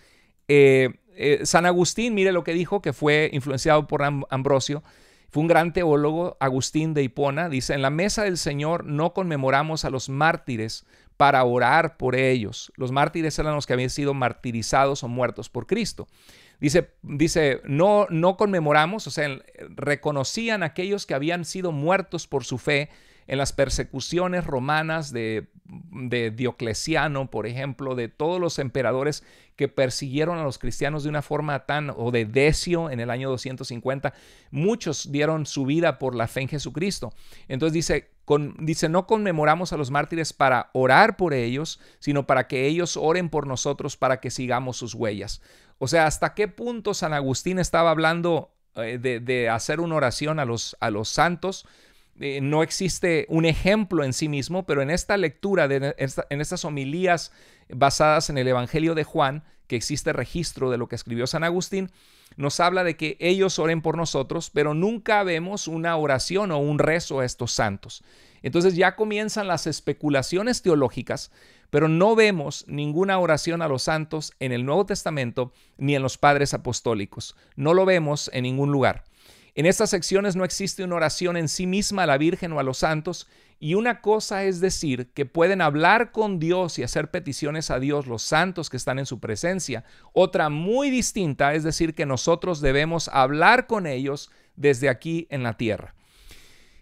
A: Eh, eh, San Agustín, mire lo que dijo, que fue influenciado por Ambrosio. Fue un gran teólogo, Agustín de Hipona, dice, en la mesa del Señor no conmemoramos a los mártires para orar por ellos. Los mártires eran los que habían sido martirizados o muertos por Cristo. Dice, dice no, no conmemoramos, o sea, reconocían aquellos que habían sido muertos por su fe en las persecuciones romanas de, Diocleciano, por ejemplo, de todos los emperadores que persiguieron a los cristianos de una forma tan, o de Decio en el año 250, muchos dieron su vida por la fe en Jesucristo. Entonces dice, dice, no conmemoramos a los mártires para orar por ellos, sino para que ellos oren por nosotros para que sigamos sus huellas. O sea, ¿hasta qué punto San Agustín estaba hablando eh, de, de, hacer una oración a los, a los santos? Eh, no existe un ejemplo en sí mismo, pero en esta lectura, en estas homilías basadas en el Evangelio de Juan, que existe registro de lo que escribió San Agustín, nos habla de que ellos oren por nosotros, pero nunca vemos una oración o un rezo a estos santos. Entonces ya comienzan las especulaciones teológicas, pero no vemos ninguna oración a los santos en el Nuevo Testamento ni en los padres apostólicos. No lo vemos en ningún lugar. En estas secciones no existe una oración en sí misma a la Virgen o a los santos, y una cosa es decir que pueden hablar con Dios y hacer peticiones a Dios los santos que están en su presencia. Otra muy distinta es decir que nosotros debemos hablar con ellos desde aquí en la tierra.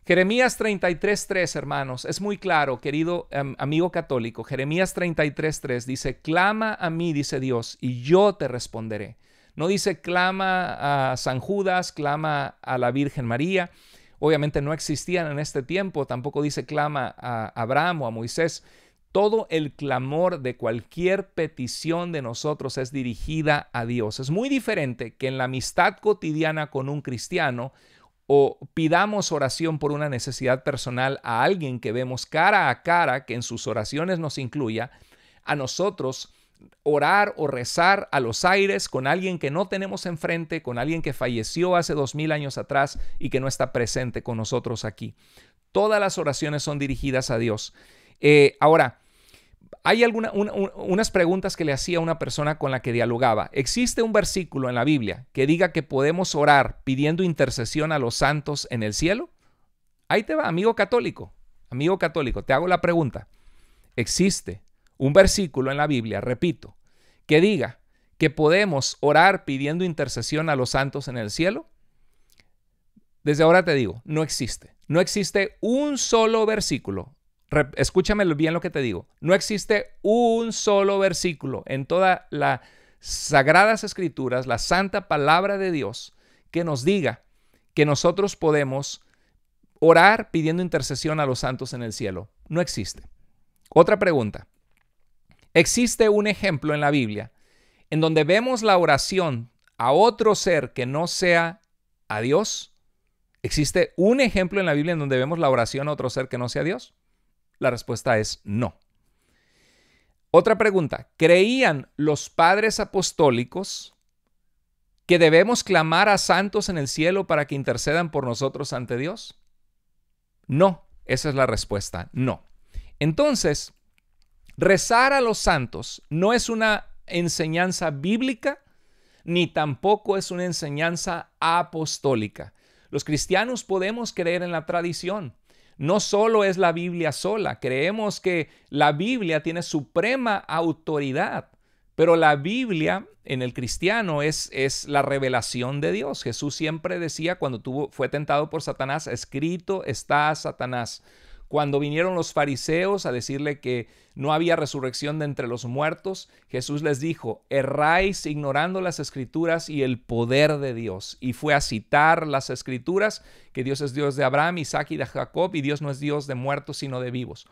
A: Jeremías 33.3, hermanos, es muy claro, querido em, amigo católico. Jeremías 33.3 dice, clama a mí, dice Dios, y yo te responderé no dice clama a San Judas, clama a la Virgen María. Obviamente no existían en este tiempo, tampoco dice clama a Abraham o a Moisés. Todo el clamor de cualquier petición de nosotros es dirigida a Dios. Es muy diferente que en la amistad cotidiana con un cristiano o pidamos oración por una necesidad personal a alguien que vemos cara a cara, que en sus oraciones nos incluya, a nosotros orar o rezar a los aires con alguien que no tenemos enfrente, con alguien que falleció hace dos mil años atrás y que no está presente con nosotros aquí. Todas las oraciones son dirigidas a Dios. Eh, ahora, hay alguna, unas preguntas que le hacía una persona con la que dialogaba. ¿Existe un versículo en la Biblia que diga que podemos orar pidiendo intercesión a los santos en el cielo? Ahí te va, amigo católico, amigo católico, te hago la pregunta. ¿Existe un versículo en la Biblia, repito, que diga que podemos orar pidiendo intercesión a los santos en el cielo? Desde ahora te digo, no existe. No existe un solo versículo. escúchame bien lo que te digo. No existe un solo versículo en todas las sagradas escrituras, la santa palabra de Dios, que nos diga que nosotros podemos orar pidiendo intercesión a los santos en el cielo. No existe. Otra pregunta. Existe un ejemplo en la Biblia en donde vemos la oración a otro ser que no sea a Dios. ¿Existe un ejemplo en la Biblia en donde vemos la oración a otro ser que no sea Dios? La respuesta es no. Otra pregunta, ¿creían los padres apostólicos que debemos clamar a santos en el cielo para que intercedan por nosotros ante Dios? No, esa es la respuesta, no. Entonces, Rezar a los santos no es una enseñanza bíblica ni tampoco es una enseñanza apostólica. Los cristianos podemos creer en la tradición. No solo es la Biblia sola, creemos que la Biblia tiene suprema autoridad, pero la Biblia en el cristiano es, es la revelación de Dios. Jesús siempre decía cuando tuvo, fue tentado por Satanás, escrito está Satanás. Cuando vinieron los fariseos a decirle que no había resurrección de entre los muertos, Jesús les dijo, erráis ignorando las escrituras y el poder de Dios. Y fue a citar las escrituras, que Dios es Dios de Abraham, Isaac y de Jacob, y Dios no es Dios de muertos, sino de vivos.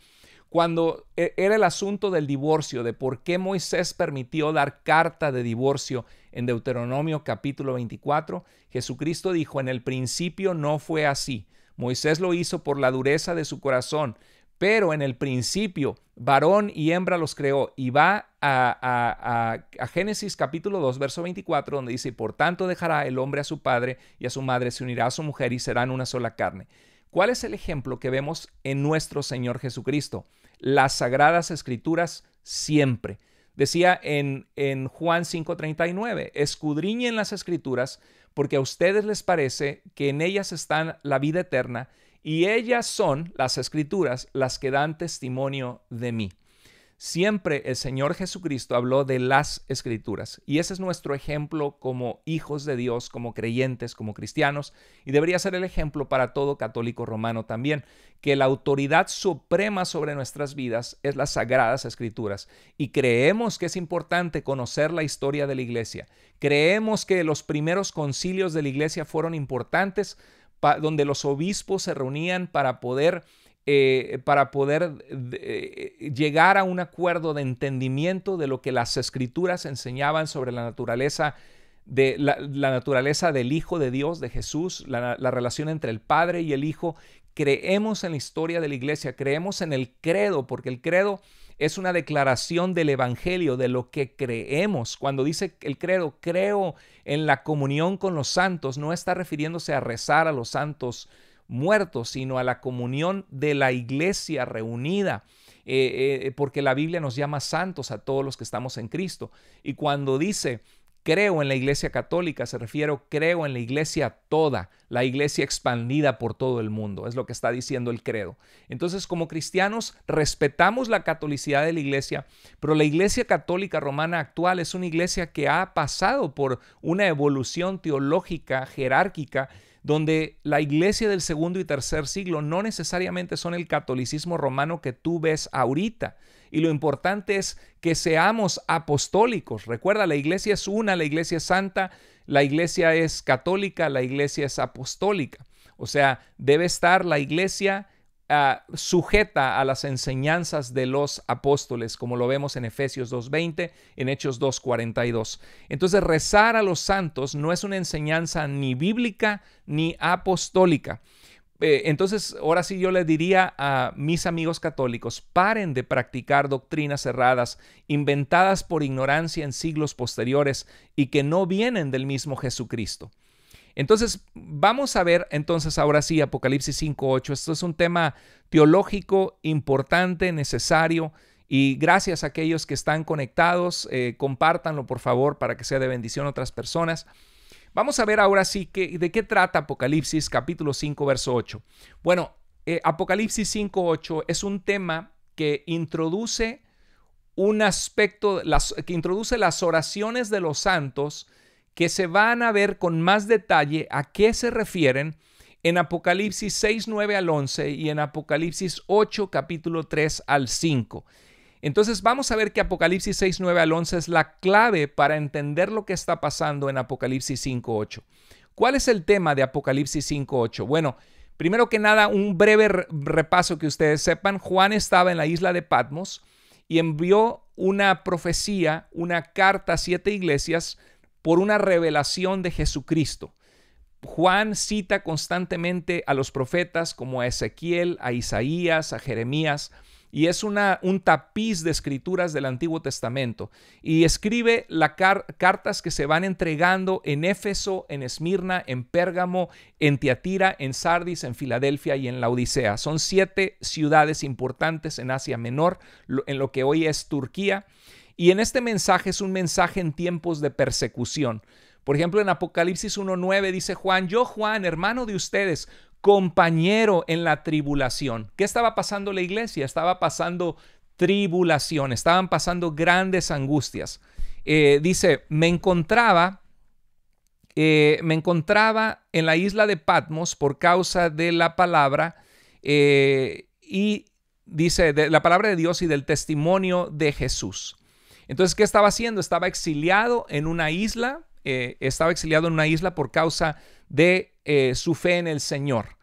A: Cuando e-, era el asunto del divorcio, de por qué Moisés permitió dar carta de divorcio en Deuteronomio capítulo 24, Jesucristo dijo, en el principio no fue así Moisés lo hizo por la dureza de su corazón, pero en el principio varón y hembra los creó. Y va a, Génesis capítulo 2, verso 24, donde dice, por tanto dejará el hombre a su padre y a su madre, se unirá a su mujer y serán una sola carne. ¿Cuál es el ejemplo que vemos en nuestro Señor Jesucristo? Las sagradas escrituras siempre. Decía en, en Juan 5:39, escudriñen las escrituras porque a ustedes les parece que en ellas está la vida eterna y ellas son las escrituras las que dan testimonio de mí. Siempre el Señor Jesucristo habló de las escrituras y ese es nuestro ejemplo como hijos de Dios, como creyentes, como cristianos y debería ser el ejemplo para todo católico romano también, que la autoridad suprema sobre nuestras vidas es las sagradas escrituras y creemos que es importante conocer la historia de la iglesia, creemos que los primeros concilios de la iglesia fueron importantes donde los obispos se reunían para poder eh, para poder eh, llegar a un acuerdo de entendimiento de lo que las escrituras enseñaban sobre la naturaleza de naturaleza del Hijo de Dios, de Jesús, la, la relación entre el Padre y el Hijo. Creemos en la historia de la iglesia, creemos en el credo, porque el credo es una declaración del Evangelio, de lo que creemos. Cuando dice el credo, creo en la comunión con los santos, no está refiriéndose a rezar a los santos muertos, sino a la comunión de la iglesia reunida. Eh, eh, porque la Biblia nos llama santos a todos los que estamos en Cristo. Y cuando dice, creo en la iglesia católica, se refiero, creo en la iglesia toda, la iglesia expandida por todo el mundo, es lo que está diciendo el credo. Entonces, como cristianos, respetamos la catolicidad de la iglesia, pero la iglesia católica romana actual es una iglesia que ha pasado por una evolución teológica, jerárquica, donde la iglesia del segundo y tercer siglo no necesariamente son el catolicismo romano que tú ves ahorita. Y lo importante es que seamos apostólicos. Recuerda, la iglesia es una, la iglesia es santa, la iglesia es católica, la iglesia es apostólica. O sea, debe estar la iglesia Ah, sujeta a las enseñanzas de los apóstoles, como lo vemos en Efesios 2.20, en Hechos 2.42. Entonces, rezar a los santos no es una enseñanza ni bíblica ni apostólica eh, entonces, ahora sí yo le diría a mis amigos católicos, paren de practicar doctrinas erradas, inventadas por ignorancia en siglos posteriores y que no vienen del mismo Jesucristo. Entonces, vamos a ver entonces ahora sí Apocalipsis 5.8. Esto es un tema teológico importante, necesario. Y gracias a aquellos que están conectados, eh, compártanlo por favor para que sea de bendición a otras personas. Vamos a ver ahora sí de qué trata Apocalipsis capítulo 5, verso 8. Bueno, eh, Apocalipsis 5.8 es un tema que introduce un aspecto, que introduce las oraciones de los santos que se van a ver con más detalle a qué se refieren en Apocalipsis 6, 9 al 11 y en Apocalipsis 8, capítulo 3 al 5. Entonces vamos a ver que Apocalipsis 6, 9 al 11 es la clave para entender lo que está pasando en Apocalipsis 5, 8. ¿Cuál es el tema de Apocalipsis 5, 8? Bueno, primero que nada, un breve repaso que ustedes sepan. Juan estaba en la isla de Patmos y envió una profecía, una carta a siete iglesias por una revelación de Jesucristo. Juan cita constantemente a los profetas como a Ezequiel, a Isaías, a Jeremías, y es una, un tapiz de escrituras del Antiguo Testamento. Y escribe la cartas que se van entregando en Éfeso, en Esmirna, en Pérgamo, en Tiatira, en Sardis, en Filadelfia y en la Odisea. Son siete ciudades importantes en Asia Menor, en lo que hoy es Turquía. Y en este mensaje es un mensaje en tiempos de persecución. Por ejemplo, en Apocalipsis 1.9 dice Juan, yo Juan, hermano de ustedes, compañero en la tribulación. ¿Qué estaba pasando la iglesia? Estaba pasando tribulación, estaban pasando grandes angustias. Eh, dice, me encontraba, eh, me encontraba en la isla de Patmos por causa de la palabra eh, y dice, de la palabra de Dios y del testimonio de Jesús. Entonces, ¿qué estaba haciendo? Estaba exiliado en una isla, eh, estaba exiliado en una isla por causa de eh, su fe en el Señor.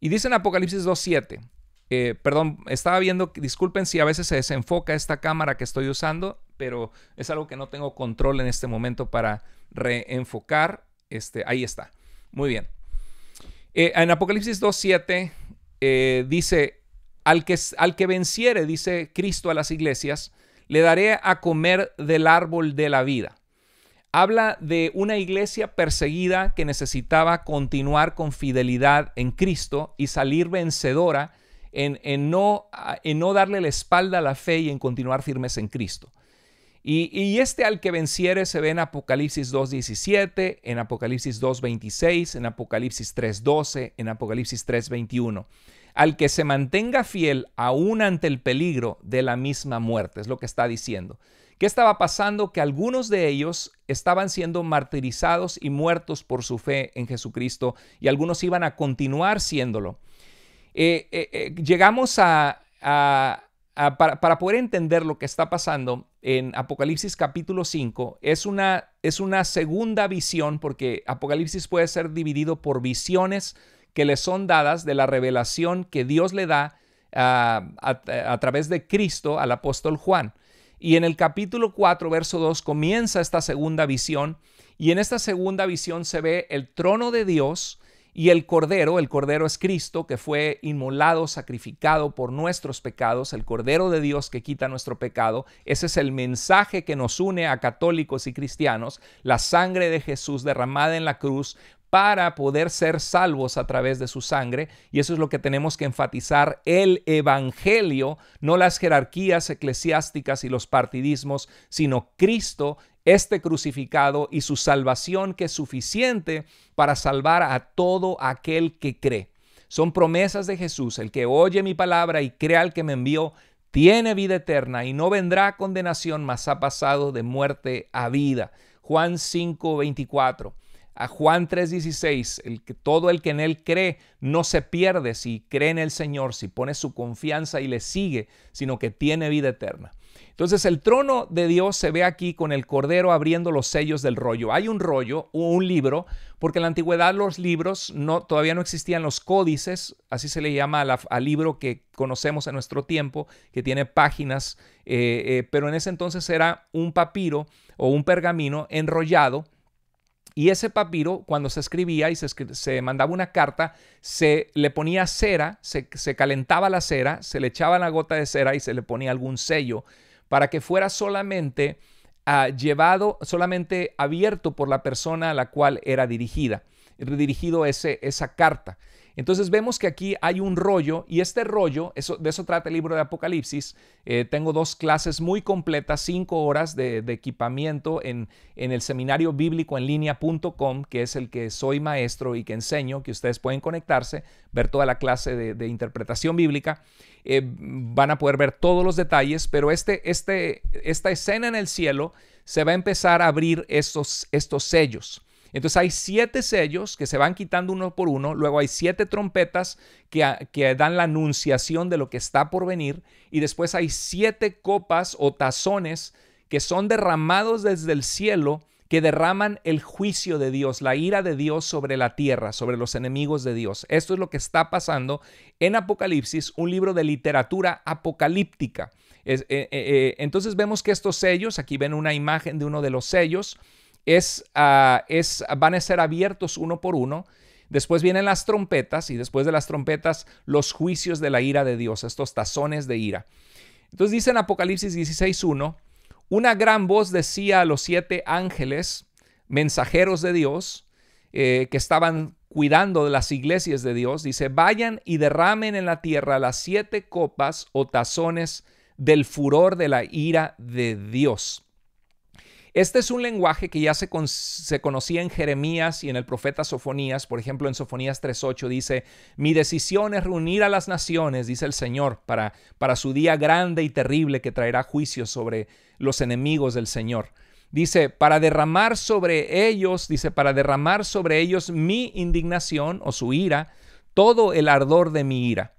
A: Y dice en Apocalipsis 2.7, eh, perdón, estaba viendo, disculpen si a veces se desenfoca esta cámara que estoy usando, pero es algo que no tengo control en este momento para reenfocar. Este, ahí está. Muy bien. en Apocalipsis 2.7 dice, al que, al que venciere, dice Cristo a las iglesias, le daré a comer del árbol de la vida. Habla de una iglesia perseguida que necesitaba continuar con fidelidad en Cristo y salir vencedora en, no, en no darle la espalda a la fe y en continuar firmes en Cristo. Y, y, este al que venciere se ve en Apocalipsis 2.17, en Apocalipsis 2.26, en Apocalipsis 3.12, en Apocalipsis 3.21 al que se mantenga fiel aún ante el peligro de la misma muerte, es lo que está diciendo. ¿Qué estaba pasando? Que algunos de ellos estaban siendo martirizados y muertos por su fe en Jesucristo y algunos iban a continuar siéndolo. Eh, eh, eh, llegamos a, para, poder entender lo que está pasando en Apocalipsis capítulo 5, es una, es una segunda visión porque Apocalipsis puede ser dividido por visiones, que le son dadas de la revelación que Dios le da ah, a, a través de Cristo al apóstol Juan. Y en el capítulo 4, verso 2, comienza esta segunda visión. Y en esta segunda visión se ve el trono de Dios y el Cordero. El Cordero es Cristo, que fue inmolado, sacrificado por nuestros pecados. El Cordero de Dios que quita nuestro pecado. Ese es el mensaje que nos une a católicos y cristianos. La sangre de Jesús derramada en la cruz para poder ser salvos a través de su sangre. Y eso es lo que tenemos que enfatizar, el Evangelio, no las jerarquías eclesiásticas y los partidismos, sino Cristo, este crucificado y su salvación que es suficiente para salvar a todo aquel que cree. Son promesas de Jesús, el que oye mi palabra y crea al que me envió, tiene vida eterna y no vendrá condenación, mas ha pasado de muerte a vida. Juan 5, 24 a Juan 3:16, el que todo el que en él cree no se pierde si cree en el Señor, si pone su confianza y le sigue, sino que tiene vida eterna. Entonces el trono de Dios se ve aquí con el cordero abriendo los sellos del rollo. Hay un rollo o un libro, porque en la antigüedad los libros no todavía no existían los códices, así se le llama al, libro que conocemos en nuestro tiempo, que tiene páginas, eh, eh, pero en ese entonces era un papiro o un pergamino enrollado y ese papiro, cuando se escribía y se, se mandaba una carta, se le ponía cera, se, calentaba la cera, se le echaba la gota de cera y se le ponía algún sello para que fuera solamente ah, llevado, solamente abierto por la persona a la cual era dirigida, dirigido ese, esa carta. Entonces vemos que aquí hay un rollo y este rollo, de eso trata el libro de Apocalipsis, eh, tengo dos clases muy completas, cinco horas de, equipamiento en, el seminario bíblico en línea.com, que es el que soy maestro y que enseño, que ustedes pueden conectarse, ver toda la clase de, interpretación bíblica, eh, van a poder ver todos los detalles, pero este, este, esta escena en el cielo se va a empezar a abrir estos, estos sellos. Entonces hay siete sellos que se van quitando uno por uno, luego hay siete trompetas que, dan la anunciación de lo que está por venir y después hay siete copas o tazones que son derramados desde el cielo que derraman el juicio de Dios, la ira de Dios sobre la tierra, sobre los enemigos de Dios. Esto es lo que está pasando en Apocalipsis, un libro de literatura apocalíptica. Eh, eh, eh, entonces vemos que estos sellos, aquí ven una imagen de uno de los sellos, Ah, van a ser abiertos uno por uno. Después vienen las trompetas y después de las trompetas los juicios de la ira de Dios, estos tazones de ira. Entonces dice en Apocalipsis 16.1, una gran voz decía a los siete ángeles, mensajeros de Dios, eh, que estaban cuidando de las iglesias de Dios, dice, vayan y derramen en la tierra las siete copas o tazones del furor de la ira de Dios. Este es un lenguaje que ya se, conocía en Jeremías y en el profeta Sofonías. Por ejemplo, en Sofonías 3.8 dice, mi decisión es reunir a las naciones, dice el Señor, para, para su día grande y terrible que traerá juicio sobre los enemigos del Señor. Dice, para derramar sobre ellos, dice, para derramar sobre ellos mi indignación o su ira, todo el ardor de mi ira.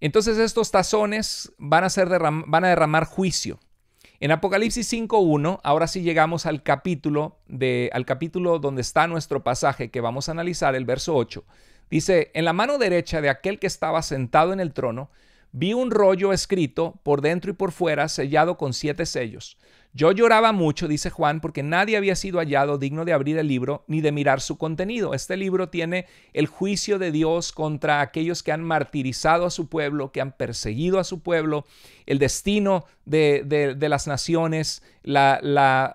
A: Entonces estos tazones van a, ser van a derramar juicio. En Apocalipsis 5.1, ahora sí llegamos al capítulo, de, al capítulo donde está nuestro pasaje que vamos a analizar, el verso 8. Dice, en la mano derecha de aquel que estaba sentado en el trono, Vi un rollo escrito por dentro y por fuera, sellado con siete sellos. Yo lloraba mucho, dice Juan, porque nadie había sido hallado digno de abrir el libro ni de mirar su contenido. Este libro tiene el juicio de Dios contra aquellos que han martirizado a su pueblo, que han perseguido a su pueblo, el destino de, las naciones, la,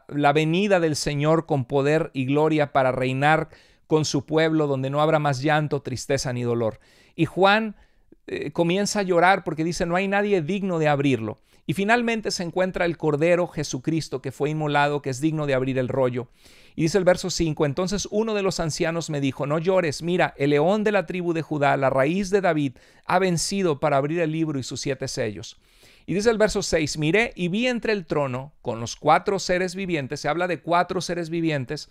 A: la venida del Señor con poder y gloria para reinar con su pueblo, donde no habrá más llanto, tristeza ni dolor. Y Juan eh, comienza a llorar porque dice, no hay nadie digno de abrirlo. Y finalmente se encuentra el Cordero Jesucristo que fue inmolado, que es digno de abrir el rollo. Y dice el verso 5, entonces uno de los ancianos me dijo, no llores, mira, el león de la tribu de Judá, la raíz de David, ha vencido para abrir el libro y sus siete sellos. Y dice el verso 6, miré y vi entre el trono con los cuatro seres vivientes, se habla de cuatro seres vivientes,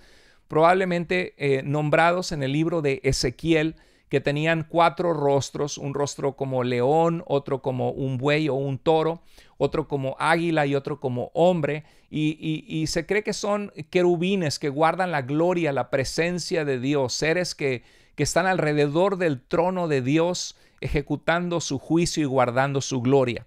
A: probablemente eh, nombrados en el libro de Ezequiel, que tenían cuatro rostros, un rostro como león, otro como un buey o un toro, otro como águila y otro como hombre, y, se cree que son querubines que guardan la gloria, la presencia de Dios, seres que están alrededor del trono de Dios ejecutando su juicio y guardando su gloria.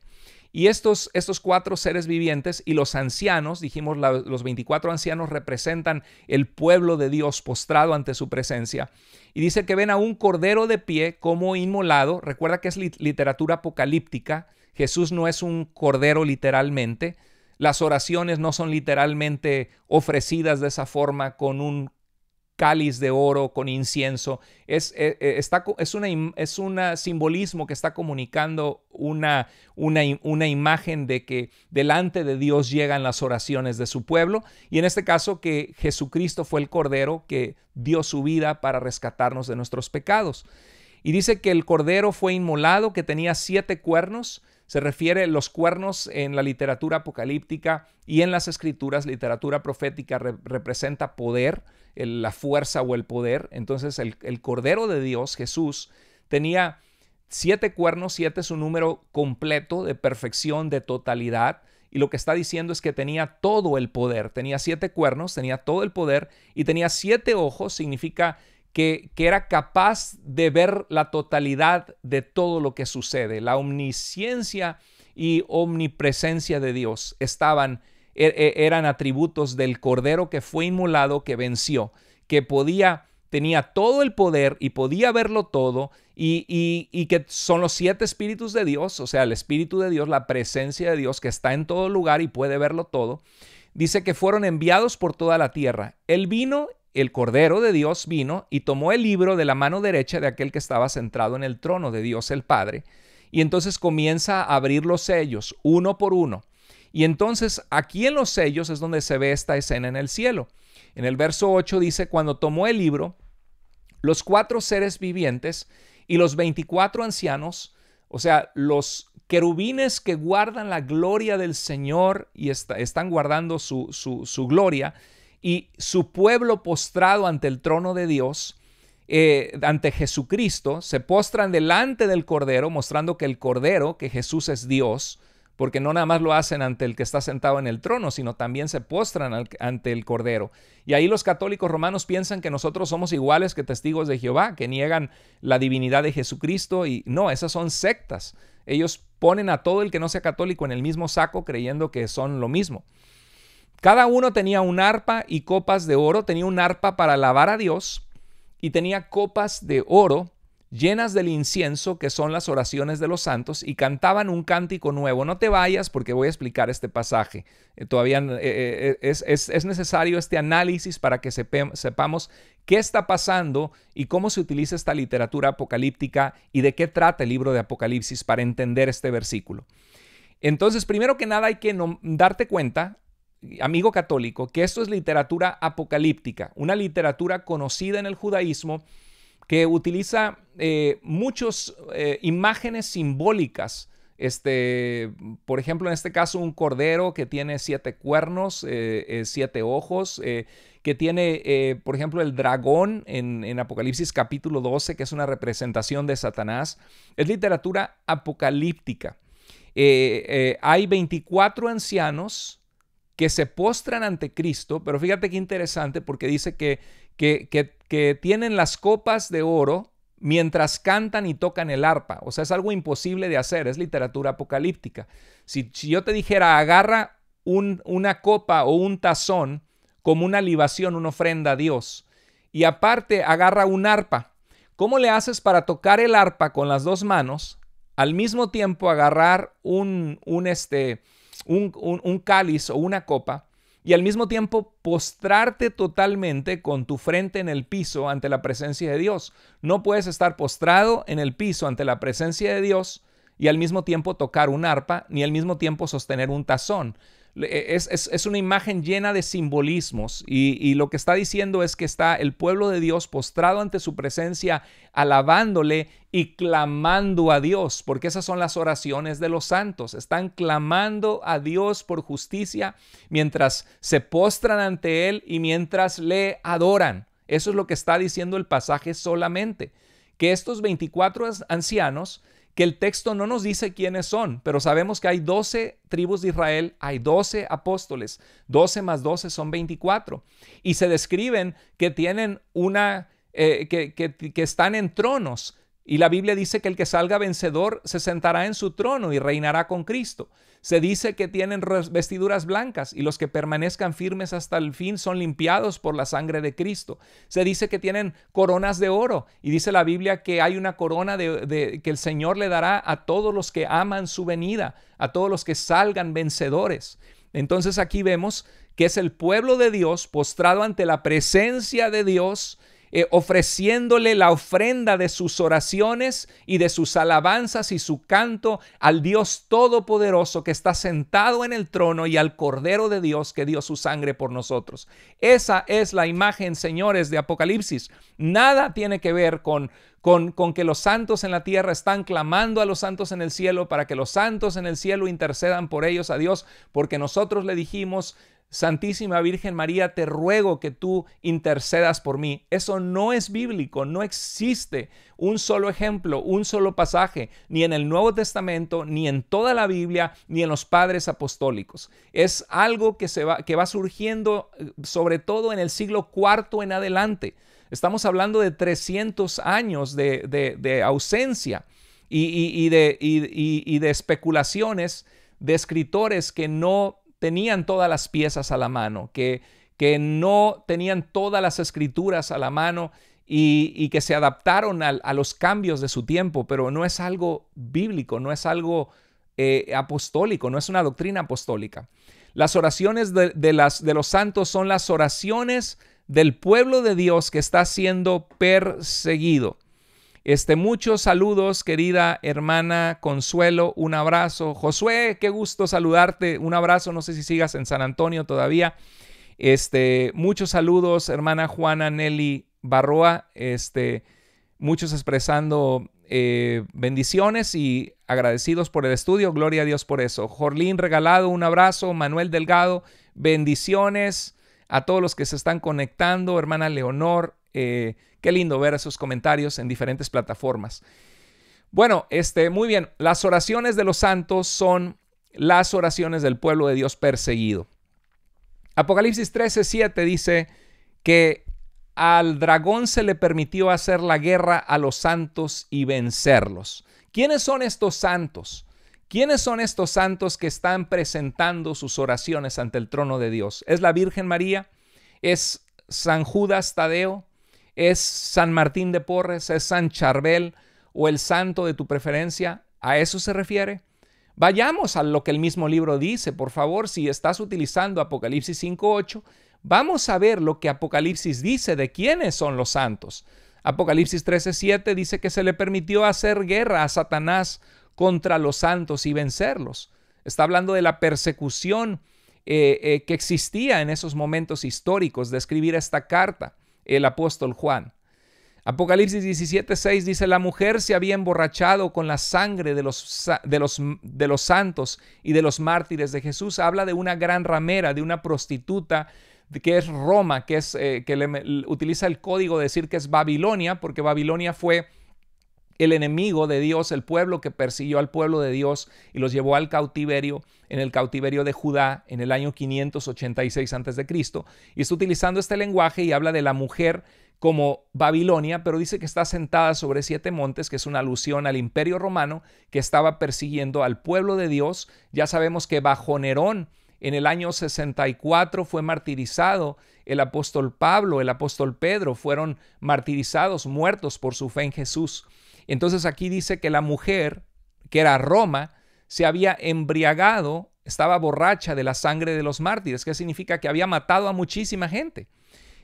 A: Y estos, estos cuatro seres vivientes y los ancianos, dijimos los 24 ancianos representan el pueblo de Dios postrado ante su presencia. Y dice que ven a un cordero de pie como inmolado. Recuerda que es literatura apocalíptica. Jesús no es un cordero literalmente. Las oraciones no son literalmente ofrecidas de esa forma con un cáliz de oro con incienso. Es, e, e, es, una, un simbolismo que está comunicando una, una, una, imagen de que delante de Dios llegan las oraciones de su pueblo y en este caso que Jesucristo fue el Cordero que dio su vida para rescatarnos de nuestros pecados. Y dice que el Cordero fue inmolado, que tenía siete cuernos se refiere los cuernos en la literatura apocalíptica y en las escrituras, literatura profética representa poder, la fuerza o el poder. Entonces el, el Cordero de Dios, Jesús, tenía siete cuernos, siete es un número completo de perfección, de totalidad. Y lo que está diciendo es que tenía todo el poder. Tenía siete cuernos, tenía todo el poder y tenía siete ojos, significa que, era capaz de ver la totalidad de todo lo que sucede. La omnisciencia y omnipresencia de Dios estaban, e, e, eran atributos del Cordero que fue inmolado, que venció, que podía tenía todo el poder y podía verlo todo y, y, que son los siete espíritus de Dios, o sea, el espíritu de Dios, la presencia de Dios que está en todo lugar y puede verlo todo. Dice que fueron enviados por toda la tierra. Él vino el Cordero de Dios vino y tomó el libro de la mano derecha de aquel que estaba centrado en el trono de Dios el Padre, y entonces comienza a abrir los sellos uno por uno. Y entonces aquí en los sellos es donde se ve esta escena en el cielo. En el verso 8 dice, cuando tomó el libro, los cuatro seres vivientes y los 24 ancianos, o sea, los querubines que guardan la gloria del Señor y están guardando su gloria, y su pueblo postrado ante el trono de Dios, eh, ante Jesucristo, se postran delante del Cordero, mostrando que el Cordero, que Jesús es Dios, porque no nada más lo hacen ante el que está sentado en el trono, sino también se postran ante el Cordero. Y ahí los católicos romanos piensan que nosotros somos iguales que testigos de Jehová, que niegan la divinidad de Jesucristo, y no, esas son sectas. Ellos ponen a todo el que no sea católico en el mismo saco creyendo que son lo mismo. Cada uno tenía un arpa y copas de oro, tenía un arpa para alabar a Dios y tenía copas de oro llenas del incienso, que son las oraciones de los santos, y cantaban un cántico nuevo. No te vayas porque voy a explicar este pasaje. Eh, todavía eh, eh, es, necesario este análisis para que sepamos qué está pasando y cómo se utiliza esta literatura apocalíptica y de qué trata el libro de Apocalipsis para entender este versículo. Entonces, primero que nada hay que darte cuenta amigo católico, que esto es literatura apocalíptica, una literatura conocida en el judaísmo que utiliza eh, muchas eh, imágenes simbólicas. Este, por ejemplo, en este caso, un cordero que tiene siete cuernos, eh, siete ojos, que tiene, por ejemplo, el dragón en, en, Apocalipsis capítulo 12, que es una representación de Satanás. Es literatura apocalíptica. hay 24 ancianos que se postran ante Cristo, pero fíjate qué interesante porque dice que, que, que, tienen las copas de oro mientras cantan y tocan el arpa. O sea, es algo imposible de hacer, es literatura apocalíptica. Si, yo te dijera, agarra un, una copa o un tazón como una libación, una ofrenda a Dios, y aparte agarra un arpa, ¿cómo le haces para tocar el arpa con las dos manos, al mismo tiempo agarrar un, un este, un, cáliz o una copa y al mismo tiempo postrarte totalmente con tu frente en el piso ante la presencia de Dios. No puedes estar postrado en el piso ante la presencia de Dios y al mismo tiempo tocar un arpa, ni al mismo tiempo sostener un tazón. E, es, una imagen llena de simbolismos y, y, lo que está diciendo es que está el pueblo de Dios postrado ante su presencia, alabándole y clamando a Dios, porque esas son las oraciones de los santos. Están clamando a Dios por justicia mientras se postran ante Él y mientras le adoran. Eso es lo que está diciendo el pasaje solamente, que estos 24 ancianos que el texto no nos dice quiénes son, pero sabemos que hay 12 tribus de Israel, hay 12 apóstoles, 12 más 12 son 24, y se describen que tienen una, eh, que, que están en tronos, y la Biblia dice que el que salga vencedor se sentará en su trono y reinará con Cristo. Se dice que tienen vestiduras blancas y los que permanezcan firmes hasta el fin son limpiados por la sangre de Cristo. Se dice que tienen coronas de oro y dice la Biblia que hay una corona que el Señor le dará a todos los que aman su venida, a todos los que salgan vencedores. Entonces aquí vemos que es el pueblo de Dios postrado ante la presencia de Dios eh, ofreciéndole la ofrenda de sus oraciones y de sus alabanzas y su canto al Dios Todopoderoso que está sentado en el trono y al Cordero de Dios que dio su sangre por nosotros. Esa es la imagen, señores, de Apocalipsis. Nada tiene que ver con, con, que los santos en la tierra están clamando a los santos en el cielo para que los santos en el cielo intercedan por ellos a Dios, porque nosotros le dijimos, Santísima Virgen María, te ruego que tú intercedas por mí. Eso no es bíblico, no existe un solo ejemplo, un solo pasaje, ni en el Nuevo Testamento, ni en toda la Biblia, ni en los padres apostólicos. Es algo que, se va, que va surgiendo eh, sobre todo en el siglo IV en adelante. Estamos hablando de 300 años de, ausencia y, de, y de especulaciones de escritores que no tenían todas las piezas a la mano, que, que no tenían todas las escrituras a la mano y, que se adaptaron a, los cambios de su tiempo, pero no es algo bíblico, no es algo eh, apostólico, no es una doctrina apostólica. Las oraciones de, de los santos son las oraciones del pueblo de Dios que está siendo perseguido. Este, muchos saludos, querida hermana Consuelo, un abrazo. Josué, qué gusto saludarte, un abrazo, no sé si sigas en San Antonio todavía. Este, muchos saludos, hermana Juana Nelly Barroa, este, muchos expresando eh, bendiciones y agradecidos por el estudio, gloria a Dios por eso. Jorlin, Regalado, un abrazo, Manuel Delgado, bendiciones a todos los que se están conectando, hermana Leonor, eh, Qué lindo ver esos comentarios en diferentes plataformas. Bueno, este, muy bien. Las oraciones de los santos son las oraciones del pueblo de Dios perseguido. Apocalipsis 13, 7 dice que al dragón se le permitió hacer la guerra a los santos y vencerlos. ¿Quiénes son estos santos? ¿Quiénes son estos santos que están presentando sus oraciones ante el trono de Dios? ¿Es la Virgen María? ¿Es San Judas Tadeo? es San Martín de Porres, es San Charbel o el santo de tu preferencia, ¿a eso se refiere? Vayamos a lo que el mismo libro dice, por favor, si estás utilizando Apocalipsis 5.8, vamos a ver lo que Apocalipsis dice de quiénes son los santos. Apocalipsis 13.7 dice que se le permitió hacer guerra a Satanás contra los santos y vencerlos. Está hablando de la persecución eh, eh, que existía en esos momentos históricos de escribir esta carta el apóstol Juan. Apocalipsis 17, 6 dice, la mujer se había emborrachado con la sangre de los, de, los, de los santos y de los mártires de Jesús. Habla de una gran ramera, de una prostituta que es Roma, que, es, eh, que utiliza el código de decir que es Babilonia, porque Babilonia fue el enemigo de Dios, el pueblo que persiguió al pueblo de Dios y los llevó al cautiverio, en el cautiverio de Judá en el año 586 a.C. Y está utilizando este lenguaje y habla de la mujer como Babilonia, pero dice que está sentada sobre siete montes, que es una alusión al imperio romano que estaba persiguiendo al pueblo de Dios. Ya sabemos que bajo Nerón, en el año 64 fue martirizado el apóstol Pablo, el apóstol Pedro, fueron martirizados, muertos por su fe en Jesús. Entonces aquí dice que la mujer, que era Roma, se había embriagado, estaba borracha de la sangre de los mártires, que significa que había matado a muchísima gente.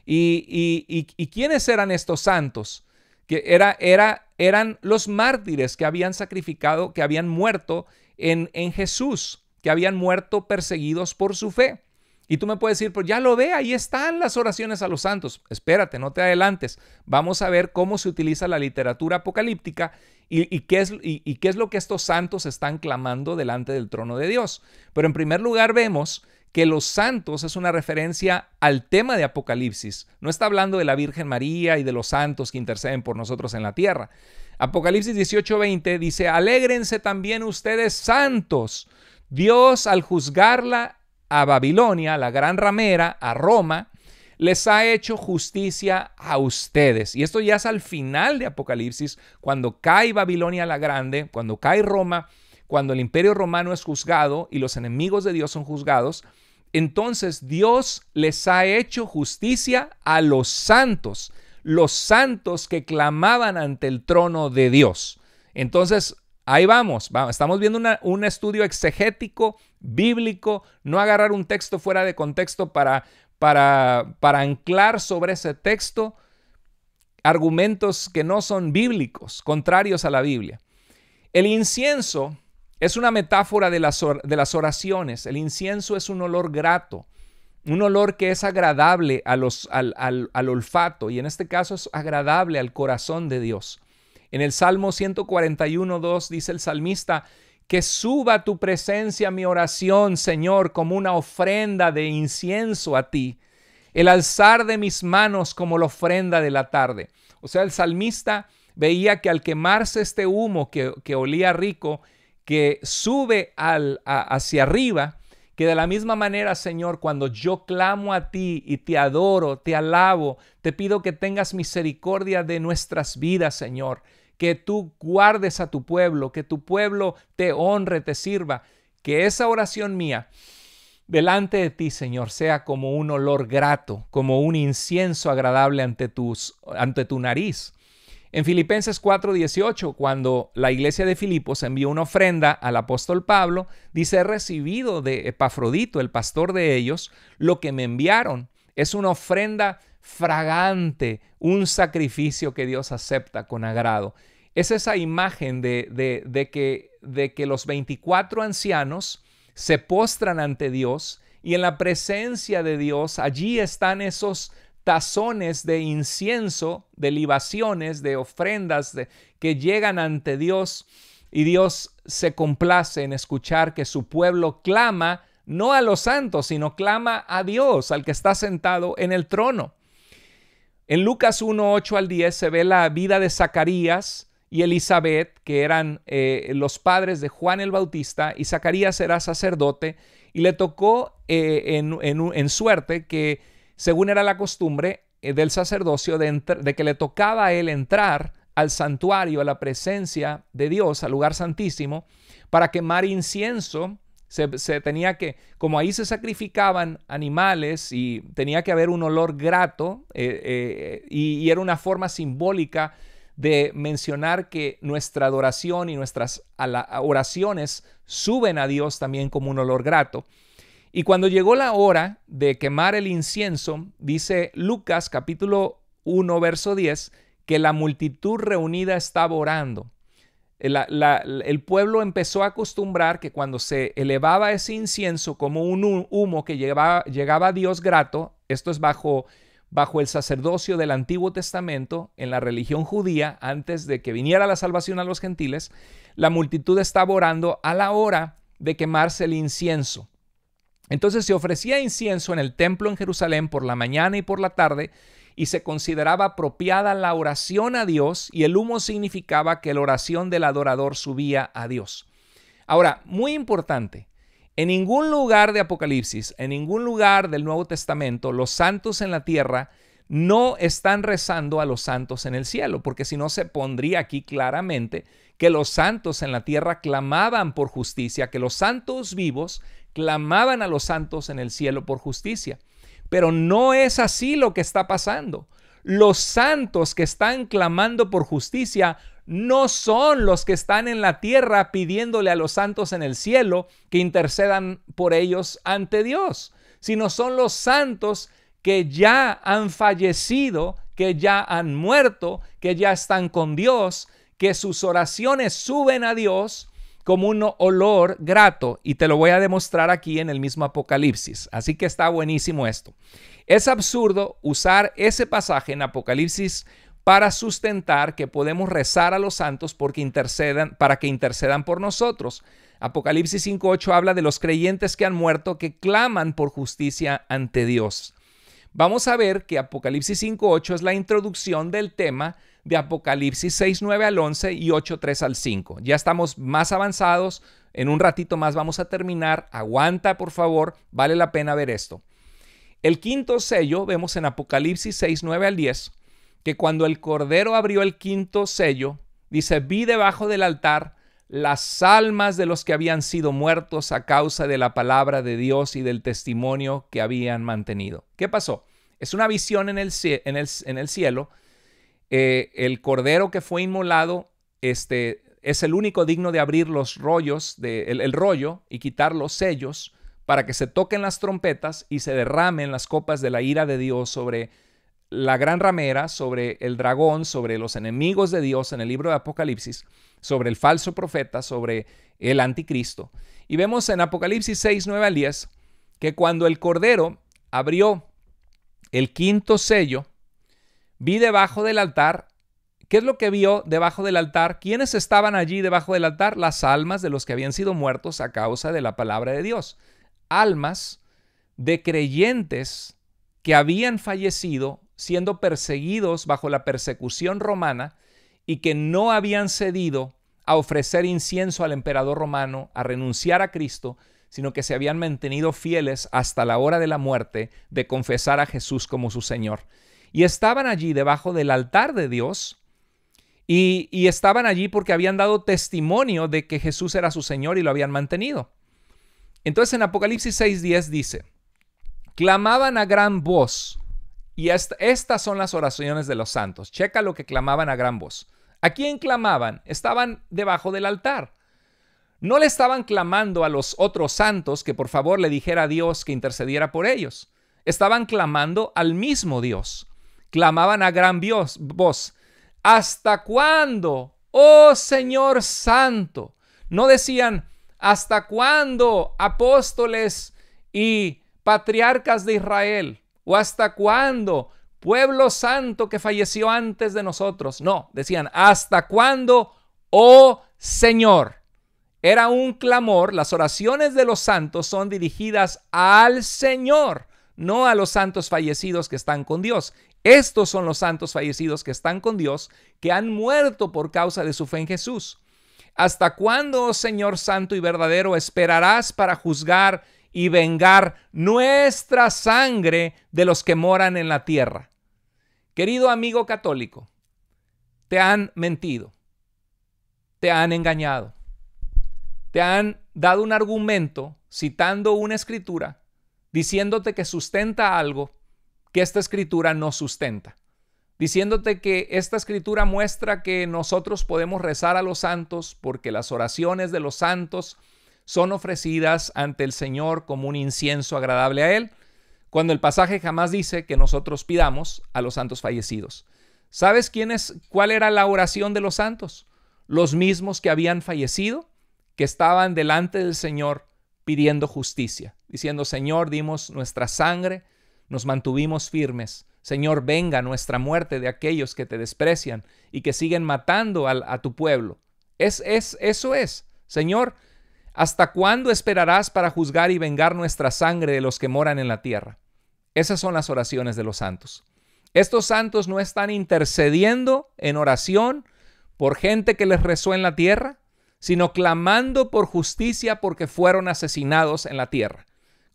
A: ¿Y, quiénes eran estos santos? Que era, era, eran los mártires que habían sacrificado, que habían muerto en, en Jesús, que habían muerto perseguidos por su fe. Y tú me puedes decir, pues ya lo ve, ahí están las oraciones a los santos. Espérate, no te adelantes. Vamos a ver cómo se utiliza la literatura apocalíptica y, qué es, qué es, lo que estos santos están clamando delante del trono de Dios. Pero en primer lugar vemos que los santos es una referencia al tema de Apocalipsis. No está hablando de la Virgen María y de los santos que interceden por nosotros en la tierra. Apocalipsis 18:20 dice, alégrense también ustedes santos. Dios al juzgarla a Babilonia, la gran ramera, a Roma, les ha hecho justicia a ustedes. Y esto ya es al final de Apocalipsis, cuando cae Babilonia la Grande, cuando cae Roma, cuando el imperio romano es juzgado y los enemigos de Dios son juzgados. Entonces Dios les ha hecho justicia a los santos, los santos que clamaban ante el trono de Dios. Entonces Ahí vamos, estamos viendo un estudio exegético, bíblico, no agarrar un texto fuera de contexto para, para, para anclar sobre ese texto argumentos que no son bíblicos, contrarios a la Biblia. El incienso es una metáfora de las, oraciones. El incienso es un olor grato, un olor que es agradable al olfato y en este caso es agradable al corazón de Dios. En el Salmo 141, 2 dice el salmista, que suba tu presencia mi oración, Señor, como una ofrenda de incienso a ti, el alzar de mis manos como la ofrenda de la tarde. O sea, el salmista veía que al quemarse este humo que, olía rico, que sube hacia arriba, que de la misma manera, Señor, cuando yo clamo a ti y te adoro, te alabo, te pido que tengas misericordia de nuestras vidas, Señor que tú guardes a tu pueblo, que tu pueblo te honre, te sirva, que esa oración mía delante de ti, Señor, sea como un olor grato, como un incienso agradable ante, tus, ante tu nariz. En Filipenses 4:18, cuando la iglesia de Filipos envió una ofrenda al apóstol Pablo, dice, he recibido de Epafrodito, el pastor de ellos, lo que me enviaron. Es una ofrenda fragante, un sacrificio que Dios acepta con agrado. Es esa imagen de, que, de que los 24 ancianos se postran ante Dios y en la presencia de Dios allí están esos tazones de incienso, de libaciones, de ofrendas que llegan ante Dios y Dios se complace en escuchar que su pueblo clama no a los santos, sino clama a Dios, al que está sentado en el trono. En Lucas 1, 8 al 10 se ve la vida de Zacarías y Elizabeth, que eran eh, los padres de Juan el Bautista, y Zacarías era sacerdote, y le tocó eh, en, suerte que, según era la costumbre eh, del sacerdocio, de, de que le tocaba a él entrar al santuario, a la presencia de Dios, al lugar santísimo, para quemar incienso se, tenía que, como ahí se sacrificaban animales y tenía que haber un olor grato eh, eh, y, y, era una forma simbólica de mencionar que nuestra adoración y nuestras oraciones suben a Dios también como un olor grato. Y cuando llegó la hora de quemar el incienso, dice Lucas capítulo 1, verso 10, que la multitud reunida estaba orando el pueblo empezó a acostumbrar que cuando se elevaba ese incienso como un humo que llegaba a Dios grato, esto es bajo, bajo el sacerdocio del Antiguo Testamento, en la religión judía, antes de que viniera la salvación a los gentiles, la multitud estaba orando a la hora de quemarse el incienso. Entonces se ofrecía incienso en el templo en Jerusalén por la mañana y por la tarde, y se consideraba apropiada la oración a Dios y el humo significaba que la oración del adorador subía a Dios. Ahora, muy importante, en ningún lugar de Apocalipsis, en ningún lugar del Nuevo Testamento, los santos en la tierra no están rezando a los santos en el cielo, porque si no se pondría aquí claramente que los santos en la tierra clamaban por justicia, que los santos vivos clamaban a los santos en el cielo por justicia. Pero no es así lo que está pasando. Los santos que están clamando por justicia no son los que están en la tierra pidiéndole a los santos en el cielo que intercedan por ellos ante Dios, sino son los santos que ya han fallecido, que ya han muerto, que ya están con Dios, que sus oraciones suben a Dios como un olor grato y te lo voy a demostrar aquí en el mismo Apocalipsis. Así que está buenísimo esto. Es absurdo usar ese pasaje en Apocalipsis para sustentar que podemos rezar a los santos porque intercedan, para que intercedan por nosotros. Apocalipsis 5.8 habla de los creyentes que han muerto que claman por justicia ante Dios. Vamos a ver que Apocalipsis 5.8 es la introducción del tema de Apocalipsis 9 al 11 y 8, 3 al 5. Ya estamos más avanzados, en un ratito más vamos a terminar, aguanta por favor, vale la pena ver esto. El quinto sello vemos en Apocalipsis 9 al 10, que cuando el Cordero abrió el quinto sello, dice, vi debajo del altar las almas de los que habían sido muertos a causa de la palabra de Dios y del testimonio que habían mantenido. ¿Qué pasó? Es una visión en el cielo eh, el cordero que fue inmolado este, es el único digno de abrir los rollos, de, el, el, rollo y quitar los sellos para que se toquen las trompetas y se derramen las copas de la ira de Dios sobre la gran ramera, sobre el dragón, sobre los enemigos de Dios en el libro de Apocalipsis, sobre el falso profeta, sobre el anticristo. Y vemos en Apocalipsis 6, 9 al 10 que cuando el Cordero abrió el quinto sello, vi debajo del altar. ¿Qué es lo que vio debajo del altar? ¿Quiénes estaban allí debajo del altar? Las almas de los que habían sido muertos a causa de la palabra de Dios. Almas de creyentes que habían fallecido siendo perseguidos bajo la persecución romana y que no habían cedido a ofrecer incienso al emperador romano, a renunciar a Cristo, sino que se habían mantenido fieles hasta la hora de la muerte de confesar a Jesús como su Señor y estaban allí debajo del altar de Dios. Y, estaban allí porque habían dado testimonio de que Jesús era su Señor y lo habían mantenido. Entonces en Apocalipsis 6.10 dice, clamaban a gran voz. Y estas son las oraciones de los santos. Checa lo que clamaban a gran voz. ¿A quién clamaban? Estaban debajo del altar. No le estaban clamando a los otros santos que por favor le dijera a Dios que intercediera por ellos. Estaban clamando al mismo Dios clamaban a gran voz, ¿hasta cuándo, oh Señor Santo? No decían, ¿hasta cuándo, apóstoles y patriarcas de Israel? ¿O hasta cuándo, pueblo santo que falleció antes de nosotros? No, decían, ¿hasta cuándo, oh Señor? Era un clamor, las oraciones de los santos son dirigidas al Señor no a los santos fallecidos que están con Dios. Estos son los santos fallecidos que están con Dios, que han muerto por causa de su fe en Jesús. ¿Hasta cuándo, Señor Santo y verdadero, esperarás para juzgar y vengar nuestra sangre de los que moran en la tierra? Querido amigo católico, te han mentido, te han engañado, te han dado un argumento citando una escritura, diciéndote que sustenta algo que esta escritura nos sustenta, diciéndote que esta escritura muestra que nosotros podemos rezar a los santos porque las oraciones de los santos son ofrecidas ante el Señor como un incienso agradable a Él, cuando el pasaje jamás dice que nosotros pidamos a los santos fallecidos. ¿Sabes quién es, cuál era la oración de los santos? Los mismos que habían fallecido, que estaban delante del Señor pidiendo justicia, diciendo, Señor, dimos nuestra sangre nos mantuvimos firmes. Señor, venga nuestra muerte de aquellos que te desprecian y que siguen matando a tu pueblo. Es, es, eso es. Señor, ¿hasta cuándo esperarás para juzgar y vengar nuestra sangre de los que moran en la tierra? Esas son las oraciones de los santos. Estos santos no están intercediendo en oración por gente que les rezó en la tierra, sino clamando por justicia porque fueron asesinados en la tierra.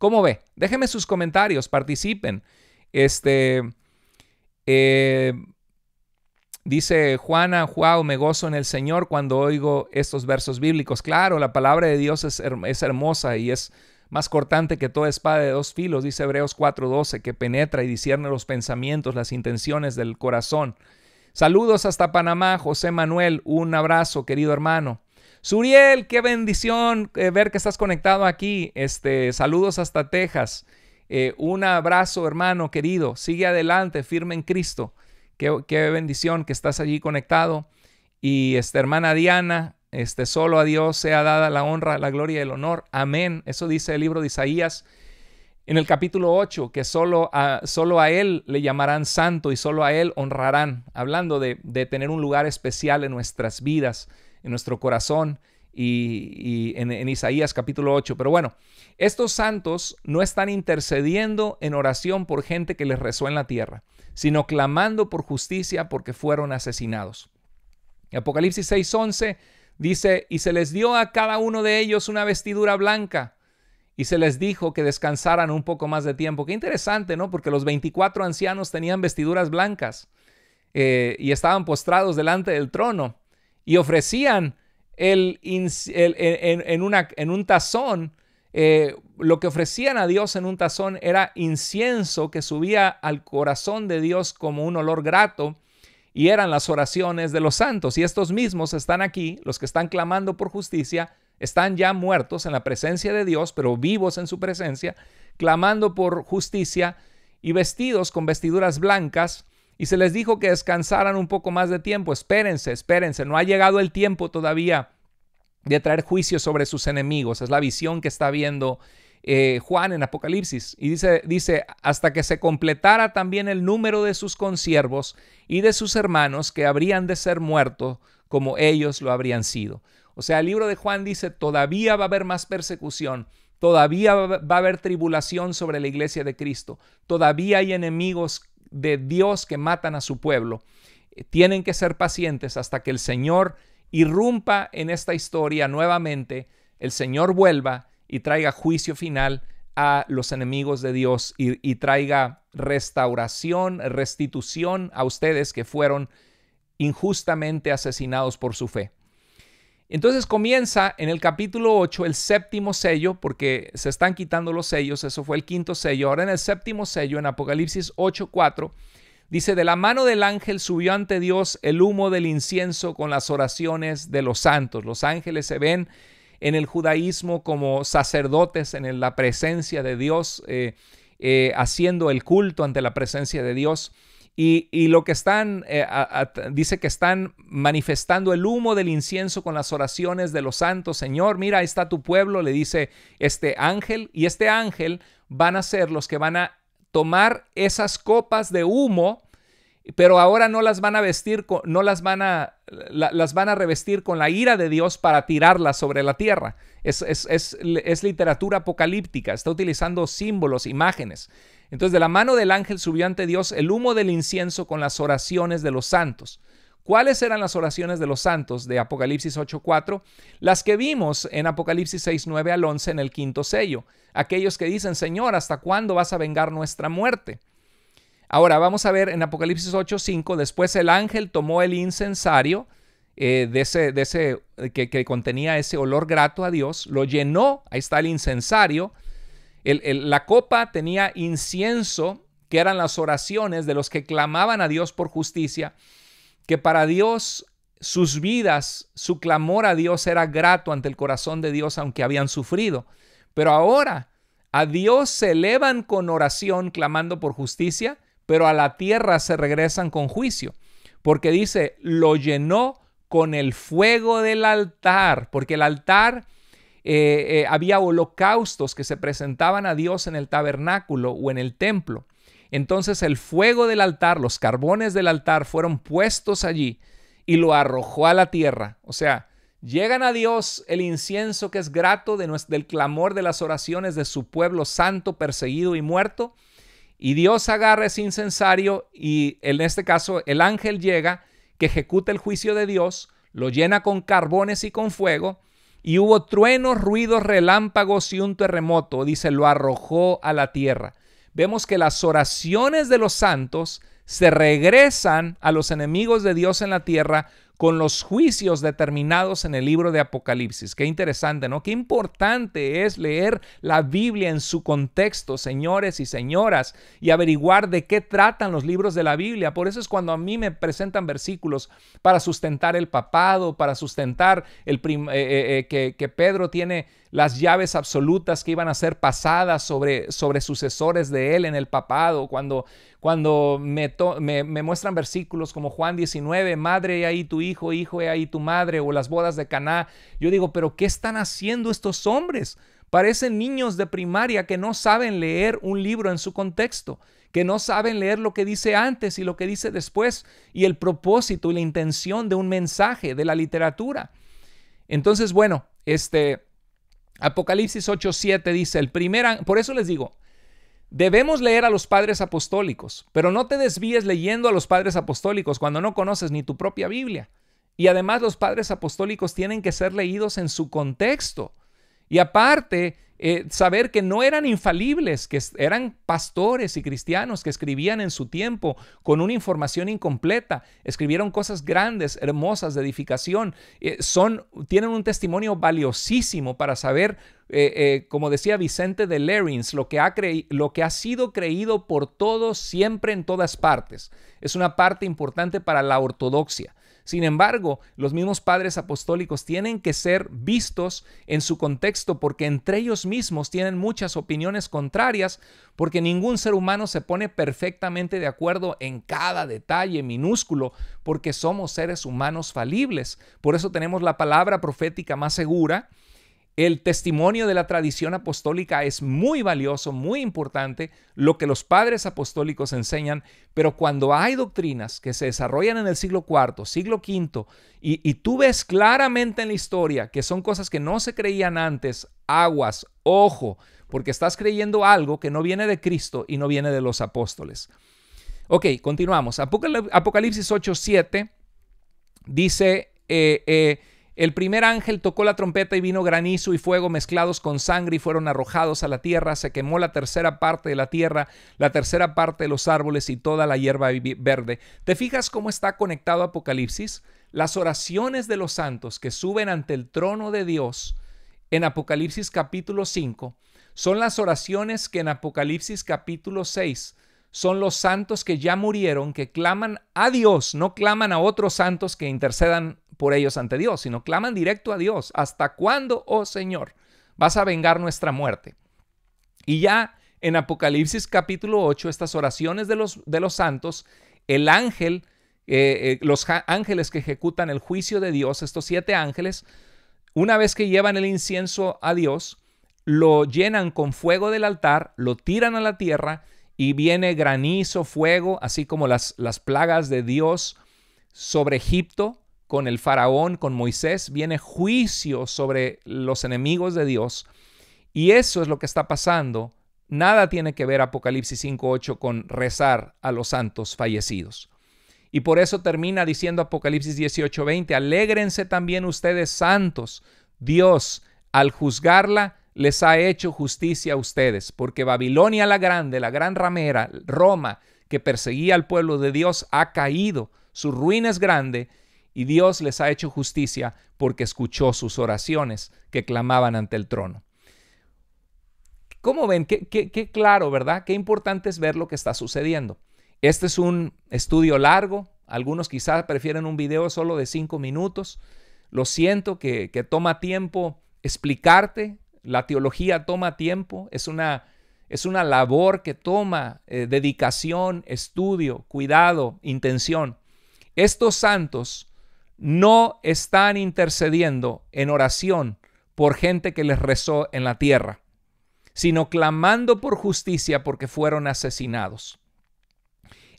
A: ¿Cómo ve? Déjenme sus comentarios, participen. Este. Eh, dice Juana, wow, me gozo en el Señor cuando oigo estos versos bíblicos. Claro, la palabra de Dios es, es hermosa y es más cortante que toda espada de dos filos, dice Hebreos 4:12, que penetra y discierne los pensamientos, las intenciones del corazón. Saludos hasta Panamá, José Manuel, un abrazo, querido hermano. Suriel, qué bendición eh, ver que estás conectado aquí. Este, saludos hasta Texas. Eh, un abrazo, hermano querido. Sigue adelante, firme en Cristo. Qué, bendición que estás allí conectado. Y esta hermana Diana, este, solo a Dios sea dada la honra, la gloria y el honor. Amén. Eso dice el libro de Isaías en el capítulo 8, que solo a, solo a Él le llamarán santo y solo a Él honrarán, hablando de, de tener un lugar especial en nuestras vidas en nuestro corazón y, en, Isaías capítulo 8. Pero bueno, estos santos no están intercediendo en oración por gente que les rezó en la tierra, sino clamando por justicia porque fueron asesinados. Apocalipsis 6:11 dice, y se les dio a cada uno de ellos una vestidura blanca. Y se les dijo que descansaran un poco más de tiempo. Qué interesante, ¿no? Porque los 24 ancianos tenían vestiduras blancas eh, y estaban postrados delante del trono y ofrecían el, en, en, un tazón, eh, lo que ofrecían a Dios en un tazón era incienso que subía al corazón de Dios como un olor grato y eran las oraciones de los santos. Y estos mismos están aquí, los que están clamando por justicia, están ya muertos en la presencia de Dios, pero vivos en su presencia, clamando por justicia y vestidos con vestiduras blancas y se les dijo que descansaran un poco más de tiempo. Espérense, espérense, no ha llegado el tiempo todavía de traer juicio sobre sus enemigos. Es la visión que está viendo eh, Juan en Apocalipsis. Y dice, dice, hasta que se completara también el número de sus consiervos y de sus hermanos que habrían de ser muertos como ellos lo habrían sido. O sea, el libro de Juan dice, todavía va a haber más persecución, todavía va a haber tribulación sobre la iglesia de Cristo, todavía hay enemigos de Dios que matan a su pueblo eh, tienen que ser pacientes hasta que el Señor irrumpa en esta historia nuevamente, el Señor vuelva y traiga juicio final a los enemigos de Dios y, traiga restauración, restitución a ustedes que fueron injustamente asesinados por su fe. Entonces comienza en el capítulo 8 el séptimo sello, porque se están quitando los sellos, eso fue el quinto sello. Ahora en el séptimo sello, en Apocalipsis 8:4, dice, de la mano del ángel subió ante Dios el humo del incienso con las oraciones de los santos. Los ángeles se ven en el judaísmo como sacerdotes en la presencia de Dios, eh, eh, haciendo el culto ante la presencia de Dios. Y, lo que están, eh, dice que están manifestando el humo del incienso con las oraciones de los santos. Señor, mira, ahí está tu pueblo, le dice este ángel. Y este ángel van a ser los que van a tomar esas copas de humo, pero ahora no las van a vestir, con, no las van a, las van a revestir con la ira de Dios para tirarlas sobre la tierra. es literatura apocalíptica, está utilizando símbolos, imágenes. Entonces de la mano del ángel subió ante Dios el humo del incienso con las oraciones de los santos. ¿Cuáles eran las oraciones de los santos de Apocalipsis 8.4? Las que vimos en Apocalipsis 6.9 al 11 en el quinto sello. Aquellos que dicen, Señor, ¿hasta cuándo vas a vengar nuestra muerte? Ahora vamos a ver en Apocalipsis 8.5, después el ángel tomó el incensario eh, de ese, eh, que, que contenía ese olor grato a Dios, lo llenó, ahí está el incensario, la copa tenía incienso, que eran las oraciones de los que clamaban a Dios por justicia, que para Dios sus vidas, su clamor a Dios era grato ante el corazón de Dios, aunque habían sufrido. Pero ahora a Dios se elevan con oración clamando por justicia, pero a la tierra se regresan con juicio, porque dice, lo llenó con el fuego del altar, porque el altar eh, eh, había holocaustos que se presentaban a Dios en el tabernáculo o en el templo. Entonces el fuego del altar, los carbones del altar fueron puestos allí y lo arrojó a la tierra. O sea, llegan a Dios el incienso que es grato del clamor de las oraciones de su pueblo santo, perseguido y muerto. Y Dios agarra ese incensario y en este caso el ángel llega que ejecuta el juicio de Dios, lo llena con carbones y con fuego y hubo truenos, ruidos, relámpagos y un terremoto. Dice, lo arrojó a la tierra. Vemos que las oraciones de los santos se regresan a los enemigos de Dios en la tierra con los juicios determinados en el libro de Apocalipsis. Qué interesante, ¿no? Qué importante es leer la Biblia en su contexto, señores y señoras, y averiguar de qué tratan los libros de la Biblia. Por eso es cuando a mí me presentan versículos para sustentar el papado, para sustentar el eh, eh, eh, que Pedro tiene las llaves absolutas que iban a ser pasadas sobre, sobre sucesores de él en el papado, cuando, cuando me, me, muestran versículos como Juan 19, madre he ahí tu hijo, hijo he ahí tu madre, o las bodas de Caná, yo digo, pero ¿qué están haciendo estos hombres? Parecen niños de primaria que no saben leer un libro en su contexto, que no saben leer lo que dice antes y lo que dice después, y el propósito y la intención de un mensaje, de la literatura. Entonces, bueno, este Apocalipsis 8:7 dice, el primer, por eso les digo, debemos leer a los padres apostólicos, pero no te desvíes leyendo a los padres apostólicos cuando no conoces ni tu propia Biblia. Y además los padres apostólicos tienen que ser leídos en su contexto. Y aparte, eh, saber que no eran infalibles, que eran pastores y cristianos que escribían en su tiempo con una información incompleta, escribieron cosas grandes, hermosas, de edificación, eh, son, tienen un testimonio valiosísimo para saber eh, como decía Vicente de Lerins, lo que, ha lo que ha sido creído por todos siempre en todas partes. Es una parte importante para la ortodoxia. Sin embargo, los mismos padres apostólicos tienen que ser vistos en su contexto porque entre ellos mismos tienen muchas opiniones contrarias porque ningún ser humano se pone perfectamente de acuerdo en cada detalle minúsculo porque somos seres humanos falibles. Por eso tenemos la palabra profética más segura el testimonio de la tradición apostólica es muy valioso, muy importante, lo que los padres apostólicos enseñan, pero cuando hay doctrinas que se desarrollan en el siglo IV, siglo V, y, tú ves claramente en la historia que son cosas que no se creían antes, aguas, ojo, porque estás creyendo algo que no viene de Cristo y no viene de los apóstoles. Ok, continuamos. Apocalipsis 8:7 dice... Eh, eh, el primer ángel tocó la trompeta y vino granizo y fuego mezclados con sangre y fueron arrojados a la tierra. Se quemó la tercera parte de la tierra, la tercera parte de los árboles y toda la hierba verde. ¿Te fijas cómo está conectado Apocalipsis? Las oraciones de los santos que suben ante el trono de Dios en Apocalipsis capítulo 5 son las oraciones que en Apocalipsis capítulo 6 son los santos que ya murieron, que claman a Dios, no claman a otros santos que intercedan por ellos ante Dios, sino claman directo a Dios. ¿Hasta cuándo, oh Señor, vas a vengar nuestra muerte? Y ya en Apocalipsis capítulo 8, estas oraciones de los, de los santos, el ángel, eh, eh, los ángeles que ejecutan el juicio de Dios, estos siete ángeles, una vez que llevan el incienso a Dios, lo llenan con fuego del altar, lo tiran a la tierra, y viene granizo, fuego, así como las, las plagas de Dios sobre Egipto con el faraón, con Moisés, viene juicio sobre los enemigos de Dios. Y eso es lo que está pasando. Nada tiene que ver Apocalipsis 5.8 con rezar a los santos fallecidos. Y por eso termina diciendo Apocalipsis 18.20, alégrense también ustedes santos. Dios, al juzgarla, les ha hecho justicia a ustedes, porque Babilonia la grande, la gran ramera, Roma, que perseguía al pueblo de Dios, ha caído, su ruina es grande, y Dios les ha hecho justicia porque escuchó sus oraciones que clamaban ante el trono. ¿Cómo ven? Qué, claro, ¿verdad? Qué importante es ver lo que está sucediendo. Este es un estudio largo, algunos quizás prefieren un video solo de cinco minutos. Lo siento que toma tiempo explicarte la teología toma tiempo, es una, es una labor que toma eh, dedicación, estudio, cuidado, intención. Estos santos no están intercediendo en oración por gente que les rezó en la tierra, sino clamando por justicia porque fueron asesinados.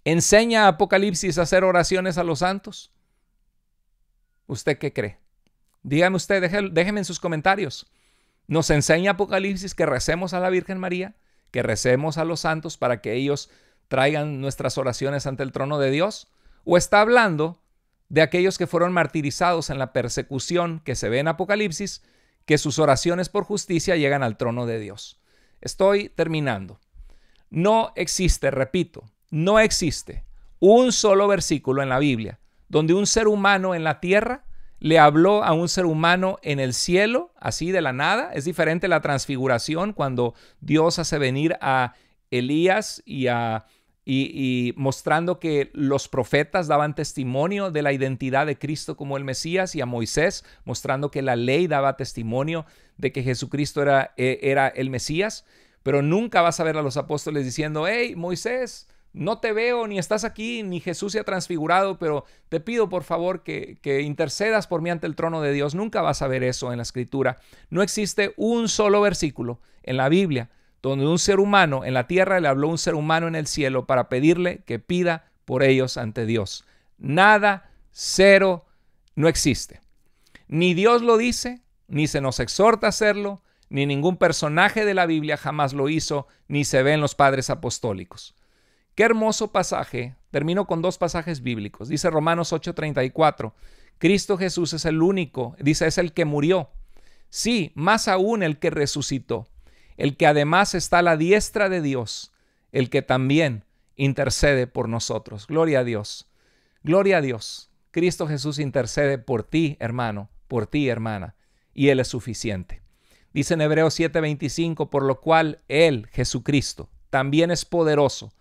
A: ¿Enseña Apocalipsis a hacer oraciones a los santos? ¿Usted qué cree? Dígame usted, déjeme en sus comentarios. Nos enseña Apocalipsis que recemos a la Virgen María, que recemos a los santos para que ellos traigan nuestras oraciones ante el trono de Dios. O está hablando de aquellos que fueron martirizados en la persecución que se ve en Apocalipsis, que sus oraciones por justicia llegan al trono de Dios. Estoy terminando. No existe, repito, no existe un solo versículo en la Biblia donde un ser humano en la tierra le habló a un ser humano en el cielo, así de la nada. Es diferente la transfiguración cuando Dios hace venir a Elías y a y, mostrando que los profetas daban testimonio de la identidad de Cristo como el Mesías y a Moisés mostrando que la ley daba testimonio de que Jesucristo era, e, era el Mesías, pero nunca vas a ver a los apóstoles diciendo, hey, Moisés, no te veo, ni estás aquí, ni Jesús se ha transfigurado, pero te pido por favor que, que, intercedas por mí ante el trono de Dios. Nunca vas a ver eso en la escritura. No existe un solo versículo en la Biblia donde un ser humano en la tierra le habló a un ser humano en el cielo para pedirle que pida por ellos ante Dios. Nada, cero, no existe. Ni Dios lo dice, ni se nos exhorta a hacerlo, ni ningún personaje de la Biblia jamás lo hizo, ni se ve en los padres apostólicos. Qué hermoso pasaje. Termino con dos pasajes bíblicos. Dice Romanos 8:34, Cristo Jesús es el único, dice, es el que murió. Sí, más aún el que resucitó, el que además está a la diestra de Dios, el que también intercede por nosotros. Gloria a Dios. Gloria a Dios. Cristo Jesús intercede por ti, hermano, por ti, hermana, y Él es suficiente. Dice en Hebreos 7:25, por lo cual Él, Jesucristo, también es poderoso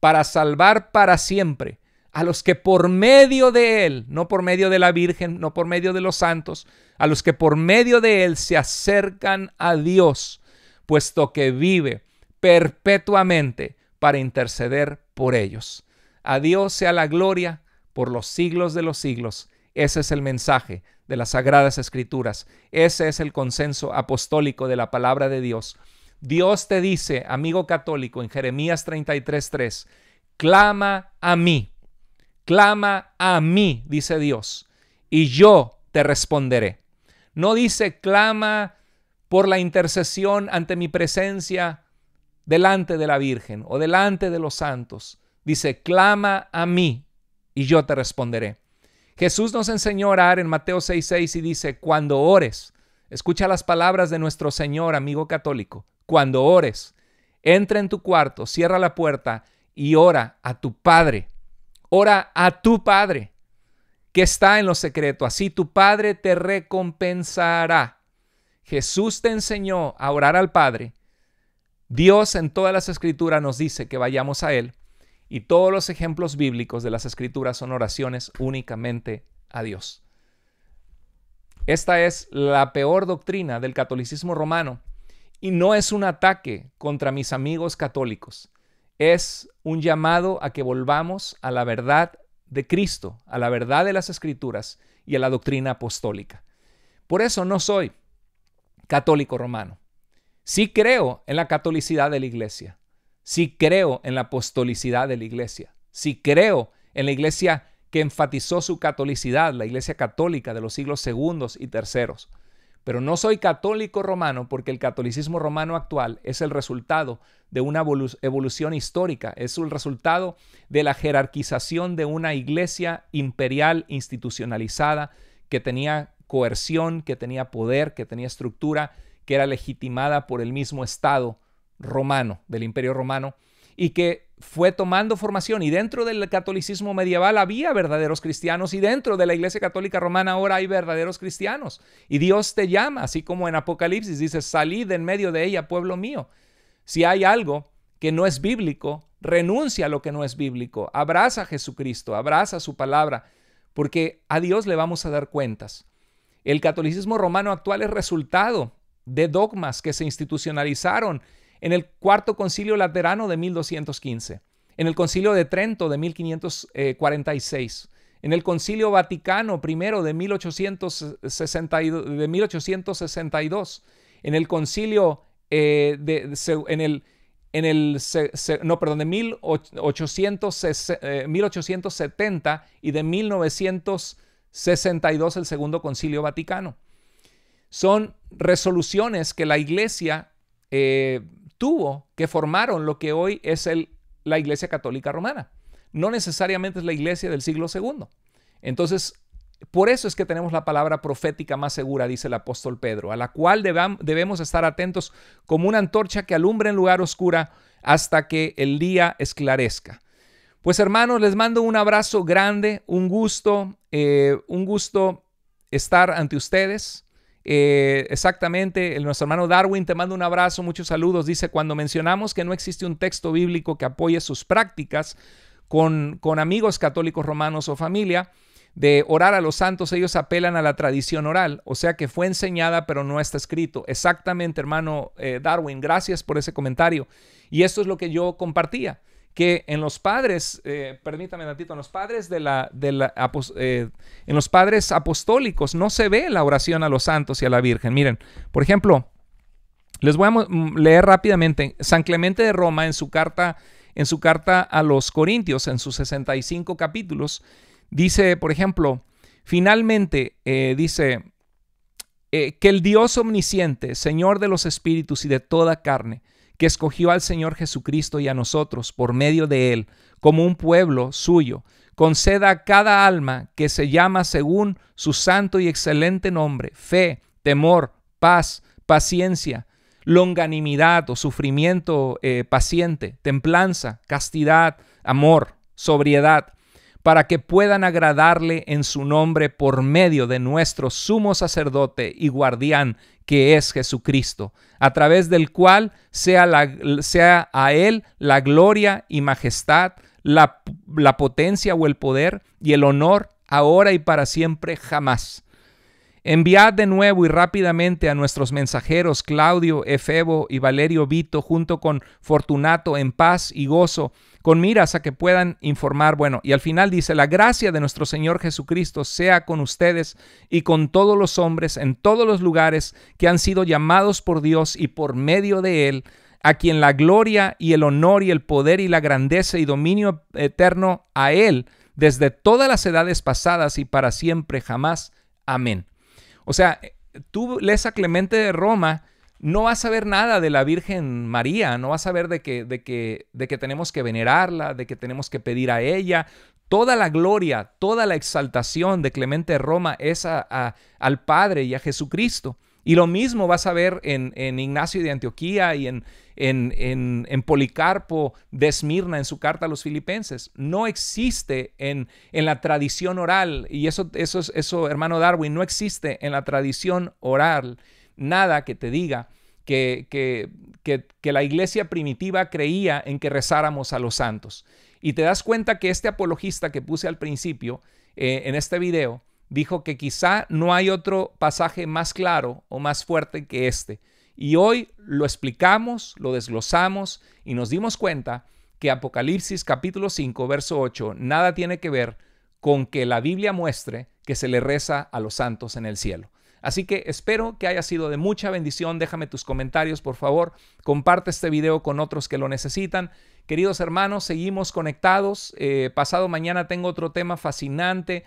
A: para salvar para siempre a los que por medio de Él, no por medio de la Virgen, no por medio de los santos, a los que por medio de Él se acercan a Dios, puesto que vive perpetuamente para interceder por ellos. A Dios sea la gloria por los siglos de los siglos. Ese es el mensaje de las Sagradas Escrituras. Ese es el consenso apostólico de la palabra de Dios. Dios te dice, amigo católico, en Jeremías 33:3, clama a mí, clama a mí, dice Dios, y yo te responderé. No dice, clama por la intercesión ante mi presencia delante de la Virgen o delante de los santos. Dice, clama a mí y yo te responderé. Jesús nos enseñó a orar en Mateo 6:6 y dice, cuando ores, escucha las palabras de nuestro Señor, amigo católico, cuando ores, entra en tu cuarto, cierra la puerta y ora a tu Padre. Ora a tu Padre que está en lo secreto. Así tu Padre te recompensará. Jesús te enseñó a orar al Padre. Dios en todas las escrituras nos dice que vayamos a Él y todos los ejemplos bíblicos de las escrituras son oraciones únicamente a Dios. Esta es la peor doctrina del catolicismo romano y no es un ataque contra mis amigos católicos, es un llamado a que volvamos a la verdad de Cristo, a la verdad de las escrituras y a la doctrina apostólica. Por eso no soy católico romano. Sí creo en la catolicidad de la iglesia, sí creo en la apostolicidad de la iglesia, sí creo en la iglesia que enfatizó su catolicidad, la iglesia católica de los siglos segundos y terceros. Pero no soy católico romano porque el catolicismo romano actual es el resultado de una evolución histórica, es el resultado de la jerarquización de una iglesia imperial institucionalizada que tenía coerción, que tenía poder, que tenía estructura, que era legitimada por el mismo Estado romano, del imperio romano, y que fue tomando formación y dentro del catolicismo medieval había verdaderos cristianos y dentro de la Iglesia Católica Romana ahora hay verdaderos cristianos. Y Dios te llama, así como en Apocalipsis dice, salid en medio de ella, pueblo mío. Si hay algo que no es bíblico, renuncia a lo que no es bíblico, abraza a Jesucristo, abraza su palabra, porque a Dios le vamos a dar cuentas. El catolicismo romano actual es resultado de dogmas que se institucionalizaron en el Cuarto Concilio Laterano de 1215, en el Concilio de Trento de 1546, en el Concilio Vaticano I de 1862, en el Concilio eh, de, en el, en el 1870 eh, y de 1962 el Segundo Concilio Vaticano. Son resoluciones que la Iglesia eh, tuvo, que formaron lo que hoy es el, la Iglesia Católica Romana. No necesariamente es la Iglesia del siglo II. Entonces, por eso es que tenemos la palabra profética más segura, dice el apóstol Pedro, a la cual debemos estar atentos como una antorcha que alumbra en lugar oscura hasta que el día esclarezca. Pues hermanos, les mando un abrazo grande, un gusto, eh, un gusto estar ante ustedes. Eh, exactamente, nuestro hermano Darwin te manda un abrazo, muchos saludos. Dice, cuando mencionamos que no existe un texto bíblico que apoye sus prácticas con, amigos católicos romanos o familia, de orar a los santos, ellos apelan a la tradición oral, o sea que fue enseñada pero no está escrito. Exactamente, hermano eh, Darwin, gracias por ese comentario. Y esto es lo que yo compartía que en los padres, eh, permítame un en los padres de la, de eh, en los padres apostólicos no se ve la oración a los santos y a la Virgen. Miren, por ejemplo, les voy a mm, leer rápidamente San Clemente de Roma en su carta, en su carta a los Corintios, en sus 65 capítulos, dice, por ejemplo, finalmente eh, dice que el Dios omnisciente, Señor de los espíritus y de toda carne que escogió al Señor Jesucristo y a nosotros por medio de Él, como un pueblo suyo, conceda a cada alma que se llama según su santo y excelente nombre, fe, temor, paz, paciencia, longanimidad o sufrimiento eh, paciente, templanza, castidad, amor, sobriedad, para que puedan agradarle en su nombre por medio de nuestro sumo sacerdote y guardián que es Jesucristo, a través del cual sea, a Él la gloria y majestad, la, la potencia o el poder y el honor ahora y para siempre jamás. Enviad de nuevo y rápidamente a nuestros mensajeros Claudio, Efebo y Valerio Vito, junto con Fortunato, en paz y gozo, con miras a que puedan informar. Bueno, y al final dice, la gracia de nuestro Señor Jesucristo sea con ustedes y con todos los hombres en todos los lugares que han sido llamados por Dios y por medio de Él, a quien la gloria y el honor y el poder y la grandeza y dominio eterno a Él desde todas las edades pasadas y para siempre jamás. Amén. O sea, tú lees a Clemente de Roma no vas a ver nada de la Virgen María, no vas a ver de que, de que, de que tenemos que venerarla, de que tenemos que pedir a ella. Toda la gloria, toda la exaltación de Clemente de Roma es a, al Padre y a Jesucristo. Y lo mismo vas a ver en, en Ignacio de Antioquía y en, en, en, Policarpo de Esmirna en su carta a los filipenses. No existe en, la tradición oral, y eso, eso, eso, hermano Darwin, no existe en la tradición oral nada que te diga que, que, que, la iglesia primitiva creía en que rezáramos a los santos. Y te das cuenta que este apologista que puse al principio eh, en este video dijo que quizá no hay otro pasaje más claro o más fuerte que este. Y hoy lo explicamos, lo desglosamos y nos dimos cuenta que Apocalipsis capítulo 5, verso 8, nada tiene que ver con que la Biblia muestre que se le reza a los santos en el cielo. Así que espero que haya sido de mucha bendición. Déjame tus comentarios, por favor. Comparte este video con otros que lo necesitan. Queridos hermanos, seguimos conectados. Eh, pasado mañana tengo otro tema fascinante.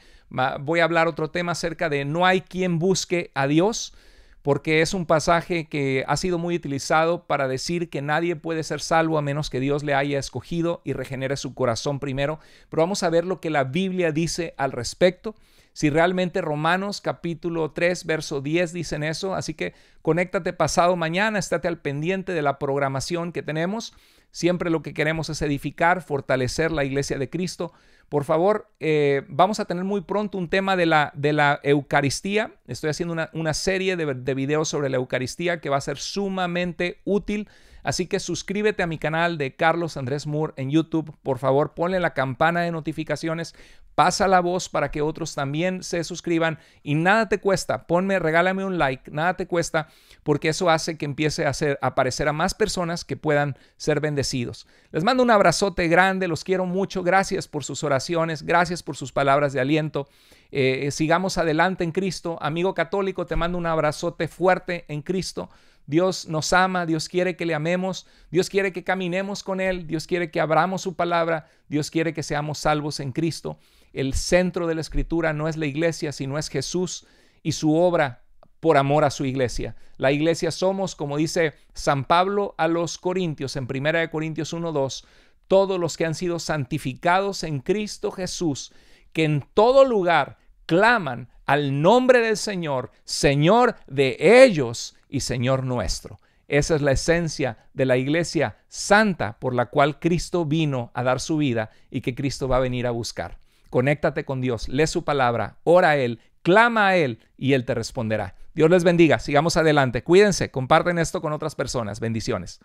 A: Voy a hablar otro tema acerca de no hay quien busque a Dios, porque es un pasaje que ha sido muy utilizado para decir que nadie puede ser salvo a menos que Dios le haya escogido y regenere su corazón primero. Pero vamos a ver lo que la Biblia dice al respecto. Si realmente Romanos capítulo 3, verso 10 dicen eso, así que conéctate pasado mañana, estate al pendiente de la programación que tenemos. Siempre lo que queremos es edificar, fortalecer la iglesia de Cristo. Por favor, eh, vamos a tener muy pronto un tema de la, de la Eucaristía. Estoy haciendo una, serie de, de videos sobre la Eucaristía que va a ser sumamente útil. Así que suscríbete a mi canal de Carlos Andrés Moore en YouTube. Por favor, ponle la campana de notificaciones Pasa la voz para que otros también se suscriban y nada te cuesta. Ponme, regálame un like, nada te cuesta, porque eso hace que empiece a, hacer, aparecer a más personas que puedan ser bendecidos. Les mando un abrazote grande, los quiero mucho. Gracias por sus oraciones, gracias por sus palabras de aliento. Eh, sigamos adelante en Cristo. Amigo católico, te mando un abrazote fuerte en Cristo. Dios nos ama, Dios quiere que le amemos, Dios quiere que caminemos con Él, Dios quiere que abramos su palabra, Dios quiere que seamos salvos en Cristo el centro de la escritura no es la iglesia, sino es Jesús y su obra por amor a su iglesia. La iglesia somos, como dice San Pablo a los Corintios en 1 Corintios 1.2, todos los que han sido santificados en Cristo Jesús, que en todo lugar claman al nombre del Señor, Señor de ellos y Señor nuestro. Esa es la esencia de la iglesia santa por la cual Cristo vino a dar su vida y que Cristo va a venir a buscar conéctate con Dios, lee su palabra, ora a Él, clama a Él y Él te responderá. Dios les bendiga, sigamos adelante, cuídense, comparten esto con otras personas, bendiciones.